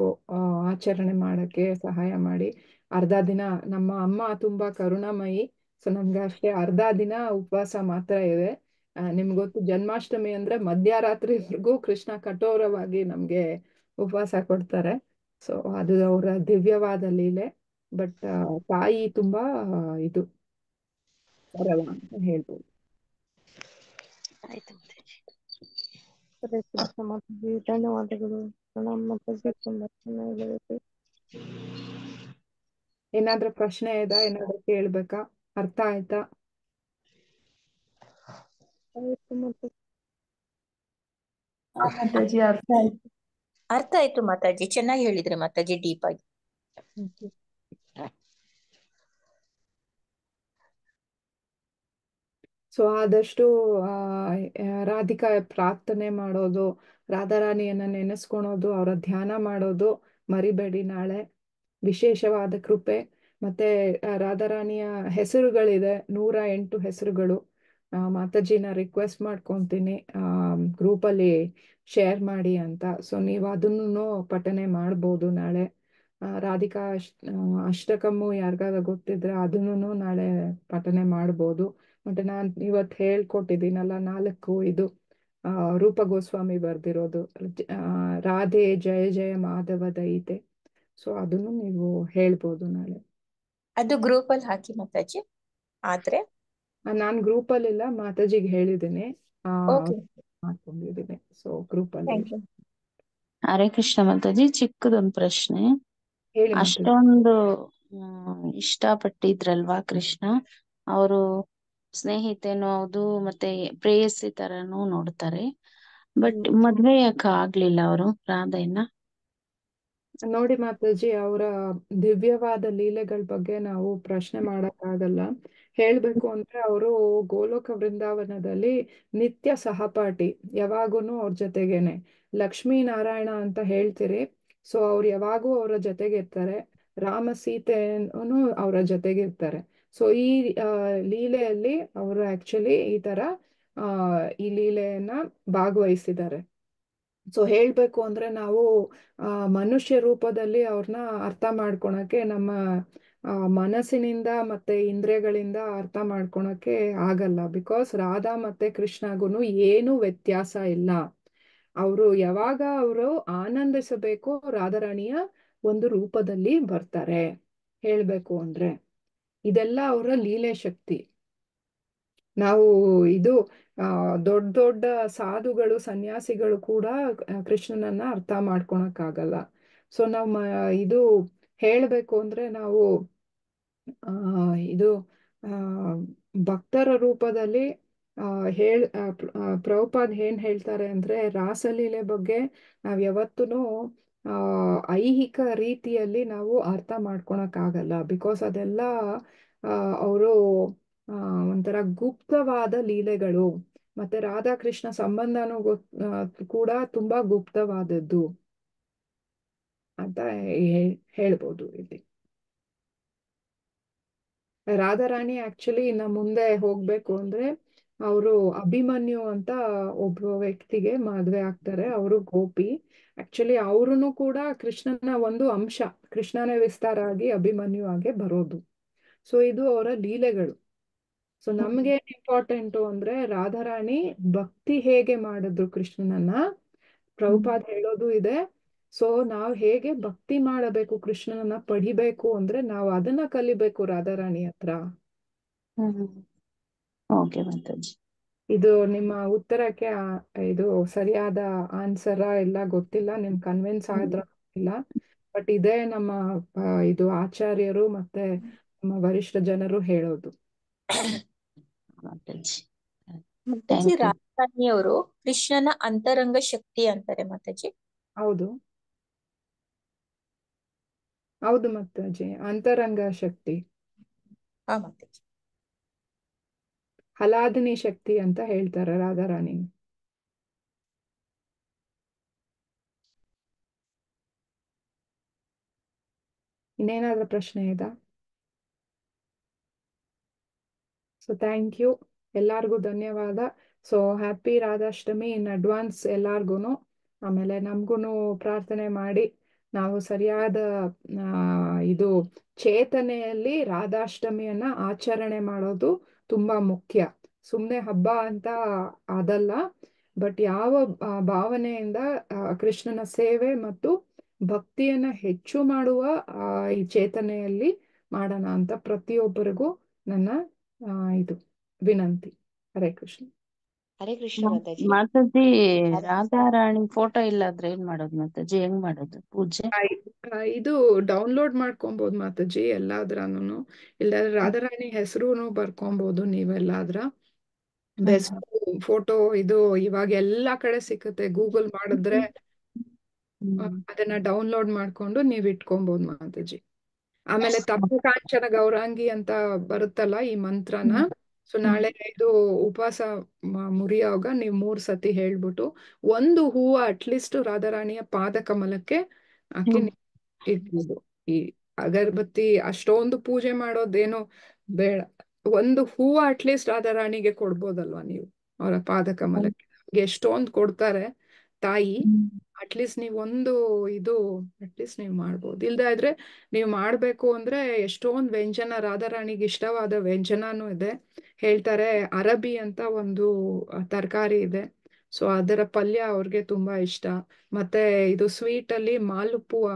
ಆಚರಣೆ ಮಾಡಕ್ಕೆ ಸಹಾಯ ಮಾಡಿ ಅರ್ಧ ದಿನ ನಮ್ಮ ಅಮ್ಮ ತುಂಬಾ ಕರುಣಾಮಯಿ ಸೊ ನಮ್ಗೆ ಅಷ್ಟೇ ಅರ್ಧ ದಿನ ಉಪವಾಸ ಮಾತ್ರ ಇದೆ ಗೊತ್ತು ಜನ್ಮಾಷ್ಟಮಿ ಅಂದ್ರೆ ಮಧ್ಯರಾತ್ರಿವರೆಗೂ ಕೃಷ್ಣ ಕಠೋರವಾಗಿ ನಮ್ಗೆ ಉಪವಾಸ ಕೊಡ್ತಾರೆ ಸೊ ಅದು ಅವರ ದಿವ್ಯವಾದ ಲೀಲೆ ಬಟ್ ತಾಯಿ ತುಂಬಾ ಇದು ಹೇಳ್ಬೋದು ಧನ್ಯವಾದಗಳು ತುಂಬಾ ಏನಾದ್ರೂ ಪ್ರಶ್ನೆ ಇದೆ ಏನಾದ್ರೂ ಕೇಳ್ಬೇಕಾ ಅರ್ಥ ಆಯ್ತಾ ಅರ್ಥ ಆಯ್ತು ಅರ್ಥ ಆಯ್ತು ಮಾತಾಜಿ ಚೆನ್ನಾಗಿ ಹೇಳಿದ್ರೆ ಮಾತಾಜಿ ಡೀಪ್ ಆಗಿ ಸೊ ಆದಷ್ಟು ರಾಧಿಕಾ ಪ್ರಾರ್ಥನೆ ಮಾಡೋದು ರಾಧಾರಾಣಿಯನ್ನ ನೆನೆಸ್ಕೊಳೋದು ಅವರ ಧ್ಯಾನ ಮಾಡೋದು ಮರಿಬೇಡಿ ನಾಳೆ ವಿಶೇಷವಾದ ಕೃಪೆ ಮತ್ತೆ ರಾಧಾರಾಣಿಯ ಹೆಸರುಗಳಿದೆ ನೂರ ಎಂಟು ಹೆಸರುಗಳು ಮಾತಾಜಿನ ರಿಕ್ವೆಸ್ಟ್ ಮಾಡ್ಕೊತೀನಿ ಗ್ರೂಪಲ್ಲಿ ಶೇರ್ ಮಾಡಿ ಅಂತ ಸೊ ನೀವು ಅದನ್ನು ಪಠನೆ ಮಾಡ್ಬೋದು ನಾಳೆ ರಾಧಿಕಾ ಅಷ್ಟಕಮ್ಮು ಯಾರಿಗಾದ್ರೂ ಗೊತ್ತಿದ್ರೆ ಅದನ್ನು ನಾಳೆ ಪಠನೆ ಮಾಡ್ಬೋದು ಮತ್ತೆ ನಾನು ಇವತ್ತು ಹೇಳ್ಕೊಟ್ಟಿದ್ದೀನಲ್ಲ ನಾಲ್ಕು ಇದು ರೂಪ ಗೋಸ್ವಾಮಿ ಬರ್ದಿರೋದು ರಾಧೆ ಜಯ ಜಯ ಮಾಧವ ದಯಿತೆ ಸೊ ಅದನ್ನು ನೀವು ಹೇಳ್ಬೋದು ನಾಳೆ ಅದು ಗ್ರೂಪ್ ಅಲ್ಲಿ ಹಾಕಿ ಮಾತಾಜಿ ಆದ್ರೆ ನಾನ್ ಗ್ರೂಪ್ ಅಲ್ಲಿ ಇಲ್ಲ ಮಾತಾಜಿಗೆ ಹೇಳಿದ್ದೇನೆ ಹರೇ ಕೃಷ್ಣ ಮಾತಾಜಿ ಚಿಕ್ಕದೊಂದು ಪ್ರಶ್ನೆ ಅಷ್ಟೊಂದು ಇಷ್ಟಪಟ್ಟಿದ್ರಲ್ವಾ ಕೃಷ್ಣ ಅವರು ಸ್ನೇಹಿತೆನೂ ಹೌದು ಮತ್ತೆ ಪ್ರೇಯಸಿ ತರನು ನೋಡ್ತಾರೆ ಬಟ್ ಮದ್ವೆ ಯಾಕೆ ಆಗ್ಲಿಲ್ಲ ಅವರು ರಾಧೆಯನ್ನ ನೋಡಿ ಮಾತಾಜಿ ಅವರ ದಿವ್ಯವಾದ ಲೀಲೆಗಳ ಬಗ್ಗೆ ನಾವು ಪ್ರಶ್ನೆ ಮಾಡಕ್ಕಾಗಲ್ಲ ಹೇಳ್ಬೇಕು ಅಂದ್ರೆ ಅವರು ಗೋಲೋಕ ವೃಂದಾವನದಲ್ಲಿ ನಿತ್ಯ ಸಹಪಾಠಿ ಯಾವಾಗೂನು ಅವ್ರ ಜೊತೆಗೇನೆ ಲಕ್ಷ್ಮೀ ನಾರಾಯಣ ಅಂತ ಹೇಳ್ತೀರಿ ಸೊ ಅವ್ರು ಯಾವಾಗೂ ಅವರ ಇರ್ತಾರೆ ರಾಮ ಸೀತೆನೂ ಅವರ ಇರ್ತಾರೆ ಸೊ ಈ ಲೀಲೆಯಲ್ಲಿ ಅವರು ಆಕ್ಚುಲಿ ಈ ತರ ಈ ಲೀಲೆಯನ್ನ ಭಾಗವಹಿಸಿದ್ದಾರೆ ಸೊ ಹೇಳಬೇಕು ಅಂದ್ರೆ ನಾವು ಮನುಷ್ಯ ರೂಪದಲ್ಲಿ ಅವ್ರನ್ನ ಅರ್ಥ ಮಾಡ್ಕೊಳಕ್ಕೆ ನಮ್ಮ ಮನಸ್ಸಿನಿಂದ ಮತ್ತೆ ಇಂದ್ರಿಯಗಳಿಂದ ಅರ್ಥ ಮಾಡ್ಕೊಳಕ್ಕೆ ಆಗಲ್ಲ ಬಿಕಾಸ್ ರಾಧಾ ಮತ್ತೆ ಕೃಷ್ಣಗೂ ಏನು ವ್ಯತ್ಯಾಸ ಇಲ್ಲ ಅವರು ಯಾವಾಗ ಅವರು ಆನಂದಿಸಬೇಕು ರಾಧಾರಾಣಿಯ ಒಂದು ರೂಪದಲ್ಲಿ ಬರ್ತಾರೆ ಹೇಳ್ಬೇಕು ಅಂದ್ರೆ ಇದೆಲ್ಲ ಅವರ ಲೀಲೆ ಶಕ್ತಿ ನಾವು ಇದು ದೊಡ್ಡ ದೊಡ್ಡ ಸಾಧುಗಳು ಸನ್ಯಾಸಿಗಳು ಕೂಡ ಕೃಷ್ಣನನ್ನ ಅರ್ಥ ಮಾಡ್ಕೊಳಕ್ಕಾಗಲ್ಲ ಸೊ ನಾವು ಇದು ಹೇಳಬೇಕು ಅಂದ್ರೆ ನಾವು ಆ ಇದು ಭಕ್ತರ ರೂಪದಲ್ಲಿ ಹೇಳ್ ಪ್ರಭುಪಾದ್ ಏನ್ ಹೇಳ್ತಾರೆ ಅಂದ್ರೆ ರಾಸಲೀಲೆ ಬಗ್ಗೆ ನಾವ್ ಯಾವತ್ತೂ ಐಹಿಕ ರೀತಿಯಲ್ಲಿ ನಾವು ಅರ್ಥ ಮಾಡ್ಕೊಳಕ್ ಆಗಲ್ಲ ಬಿಕಾಸ್ ಅದೆಲ್ಲ ಅವರು ಒಂಥರ ಗುಪ್ತವಾದ ಲೀಲೆಗಳು ಮತ್ತೆ ರಾಧಾಕೃಷ್ಣ ಸಂಬಂಧನೂ ಕೂಡ ತುಂಬಾ ಗುಪ್ತವಾದದ್ದು ಅಂತ ಹೇಳ್ಬೋದು ಇಲ್ಲಿ ರಾಧಾರಾಣಿ ಆಕ್ಚುಲಿ ಇನ್ನ ಮುಂದೆ ಹೋಗ್ಬೇಕು ಅಂದ್ರೆ ಅವರು ಅಭಿಮನ್ಯು ಅಂತ ಒಬ್ಬ ವ್ಯಕ್ತಿಗೆ ಮದ್ವೆ ಆಗ್ತಾರೆ ಅವರು ಗೋಪಿ ಆಕ್ಚುಲಿ ಅವ್ರು ಕೂಡ ಕೃಷ್ಣನ ಒಂದು ಅಂಶ ಕೃಷ್ಣನೇ ವಿಸ್ತಾರ ಆಗಿ ಅಭಿಮನ್ಯು ಆಗಿ ಬರೋದು ಸೊ ಇದು ಅವರ ಲೀಲೆಗಳು ಸೊ ನಮ್ಗೆ ಇಂಪಾರ್ಟೆಂಟು ಅಂದ್ರೆ ರಾಧಾರಾಣಿ ಭಕ್ತಿ ಹೇಗೆ ಮಾಡಿದ್ರು ಕೃಷ್ಣನನ್ನ ಪ್ರಭುಪಾದ ಹೇಳೋದು ಇದೆ ಸೊ ನಾವ್ ಹೇಗೆ ಭಕ್ತಿ ಮಾಡಬೇಕು ಕೃಷ್ಣನನ್ನ ಪಡಿಬೇಕು ಅಂದ್ರೆ ನಾವ್ ಅದನ್ನ ಕಲಿಬೇಕು ರಾಧಾರಾಣಿ ಹತ್ರ ಇದು ನಿಮ್ಮ ಉತ್ತರಕ್ಕೆ ಇದು ಸರಿಯಾದ ಆನ್ಸರ ಎಲ್ಲ ಗೊತ್ತಿಲ್ಲ ನಿಮ್ ಕನ್ವಿನ್ಸ್ ಆದ್ರ ಇಲ್ಲ ಬಟ್ ಇದೇ ನಮ್ಮ ಇದು ಆಚಾರ್ಯರು ಮತ್ತೆ ನಮ್ಮ ವರಿಷ್ಠ ಜನರು ಹೇಳೋದು ಮಾತಾಜಿ ಮಾತಾಜಿ ಅವರು ಕೃಷ್ಣನ ಅಂತರಂಗ ಶಕ್ತಿ ಅಂತಾರೆ ಮಾತಾಜಿ ಹೌದು ಹೌದು ಮಾತಾಜಿ ಅಂತರಂಗ ಶಕ್ತಿ ಆ ಹಲಾದಿನಿ ಶಕ್ತಿ ಅಂತ ಹೇಳ್ತಾರೆ ರಾಧಾರಾಣಿ ಇನ್ನೇನಾದ್ರೂ ಪ್ರಶ್ನೆ ಇದಾ ಸೊ ಥ್ಯಾಂಕ್ ಯು ಎಲ್ಲರಿಗೂ ಧನ್ಯವಾದ so happy Radhashtami in advance ಎಲ್ಲಾರ್ಗು ಆಮೇಲೆ ನಮಗೂ ಪ್ರಾರ್ಥನೆ ಮಾಡಿ ನಾವು ಸರಿಯಾದ ಇದು ಚೇತನೆಯಲ್ಲಿ ರಾಧಾಷ್ಟಮಿಯನ್ನ ಆಚರಣೆ ಮಾಡೋದು ತುಂಬಾ ಮುಖ್ಯ ಸುಮ್ಮನೆ ಹಬ್ಬ ಅಂತ ಅದಲ್ಲ ಬಟ್ ಯಾವ ಭಾವನೆಯಿಂದ ಕೃಷ್ಣನ ಸೇವೆ ಮತ್ತು ಭಕ್ತಿಯನ್ನ ಹೆಚ್ಚು ಮಾಡುವ ಈ ಚೇತನೆಯಲ್ಲಿ ಮಾಡೋಣ ಅಂತ ಪ್ರತಿಯೊಬ್ಬರಿಗೂ ನನ್ನ ಇದು ವಿನಂತಿ ಹರೇ ಕೃಷ್ಣ ಹರೇ ಕೃಷ್ಣ ಮಾತಾಜಿ ಮಾತಾಜಿ ರಾಣಿ ಫೋಟೋ ಇಲ್ಲ ಅಂದ್ರೆ ಏನ್ ಮಾಡೋದು ಮಾತಾಜಿ ಹೆಂಗ್ ಮಾಡೋದು ಪೂಜೆ ಇದು ಡೌನ್ಲೋಡ್ ಮಾಡ್ಕೊಬಹುದು ಮಾತಾಜಿ ಎಲ್ಲಾದ್ರೂನು ಇಲ್ಲಾದ್ರೆ ರಾಧಾರಾಣಿ ಹೆಸರುನು ಬರ್ಕೊಬಹುದು ನೀವೆಲ್ಲಾದ್ರ ಬೆಸ್ಟ್ ಫೋಟೋ ಇದು ಇವಾಗ ಎಲ್ಲಾ ಕಡೆ ಸಿಕ್ಕುತ್ತೆ ಗೂಗಲ್ ಮಾಡಿದ್ರೆ ಅದನ್ನ ಡೌನ್ಲೋಡ್ ಮಾಡ್ಕೊಂಡು ನೀವ್ ಇಟ್ಕೊಬಹುದು ಮಾತಾಜಿ ಆಮೇಲೆ ತಪ್ಪ ಕಾಂಚನ ಗೌರಾಂಗಿ ಅಂತ ಬರುತ್ತಲ್ಲ ಈ ಮಂತ್ರನ ಸೊ ನಾಳೆ ಇದು ಉಪವಾಸ ಮುರಿಯೋವಾಗ ನೀವು ಮೂರ್ ಸತಿ ಹೇಳ್ಬಿಟ್ಟು ಒಂದು ಹೂವ ಅಟ್ಲೀಸ್ಟ್ ರಾಧಾರಾಣಿಯ ಪಾದ ಕಮಲಕ್ಕೆ ಹಾಕಿ ಇಡ್ಬೋದು ಈ ಅಗರಬತ್ತಿ ಅಷ್ಟೊಂದು ಪೂಜೆ ಮಾಡೋದೇನೋ ಬೇಡ ಒಂದು ಹೂವ ಅಟ್ಲೀಸ್ಟ್ ರಾಧಾರಾಣಿಗೆ ಕೊಡ್ಬೋದಲ್ವಾ ನೀವು ಅವರ ಪಾದ ಕಮಲಕ್ಕೆ ಎಷ್ಟೊಂದು ಕೊಡ್ತಾರೆ ತಾಯಿ ಅಟ್ಲೀಸ್ಟ್ ನೀವು ಒಂದು ಇದು ಅಟ್ಲೀಸ್ಟ್ ನೀವು ಮಾಡ್ಬೋದು ಇಲ್ದಾದ್ರೆ ನೀವು ಮಾಡ್ಬೇಕು ಅಂದ್ರೆ ಎಷ್ಟೊಂದು ವ್ಯಂಜನ ರಾಧಾರಾಣಿಗೆ ಇಷ್ಟವಾದ ವ್ಯಂಜನನೂ ಇದೆ ಹೇಳ್ತಾರೆ ಅರಬಿ ಅಂತ ಒಂದು ತರಕಾರಿ ಇದೆ ಸೊ ಅದರ ಪಲ್ಯ ಅವ್ರಿಗೆ ತುಂಬಾ ಇಷ್ಟ ಮತ್ತೆ ಇದು ಸ್ವೀಟ್ ಅಲ್ಲಿ ಮಾಲುಪುವ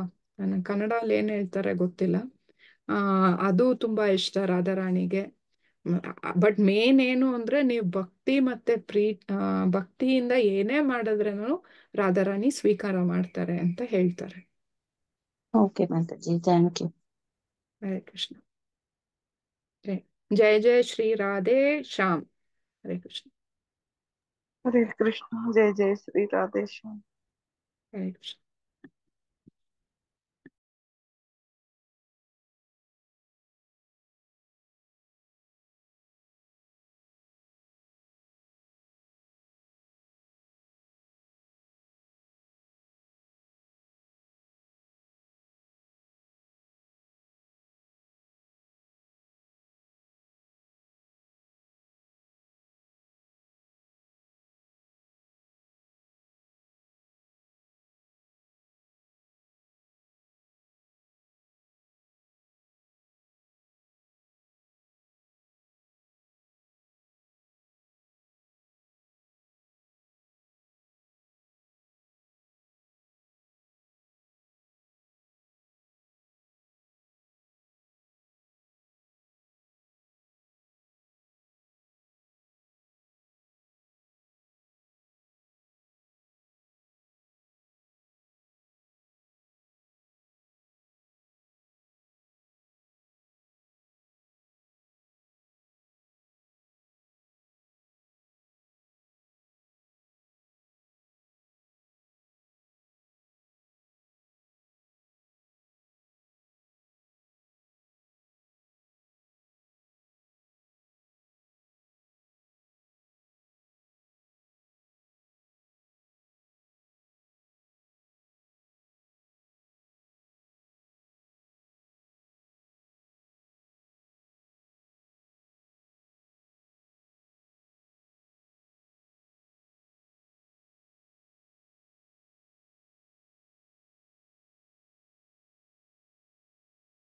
ನನ್ನ ಅಲ್ಲಿ ಏನ್ ಹೇಳ್ತಾರೆ ಗೊತ್ತಿಲ್ಲ ಆ ಅದು ತುಂಬಾ ಇಷ್ಟ ರಾಧಾರಾಣಿಗೆ ಬಟ್ ಮೇನ್ ಏನು ಅಂದ್ರೆ ನೀವು ಭಕ್ತಿ ಮತ್ತೆ ಪ್ರೀ ಭಕ್ತಿಯಿಂದ ಏನೇ ಮಾಡಿದ್ರೇನು ರಾಧಾರಾಣಿ ಸ್ವೀಕಾರ ಮಾಡ್ತಾರೆ ಅಂತ ಹೇಳ್ತಾರೆ okay Mataji thank you Krishna ಜಯ ಜಯ ಶ್ರೀ ರಾಧೆ ಶ್ಯಾಮ್ ಹರೇ ಕೃಷ್ಣ ಹರೇ ಕೃಷ್ಣ ಜಯ ಜಯ ಶ್ರೀ ರಾಧೆ ಶ್ಯಾಮ್ ಹರೇ ಕೃಷ್ಣ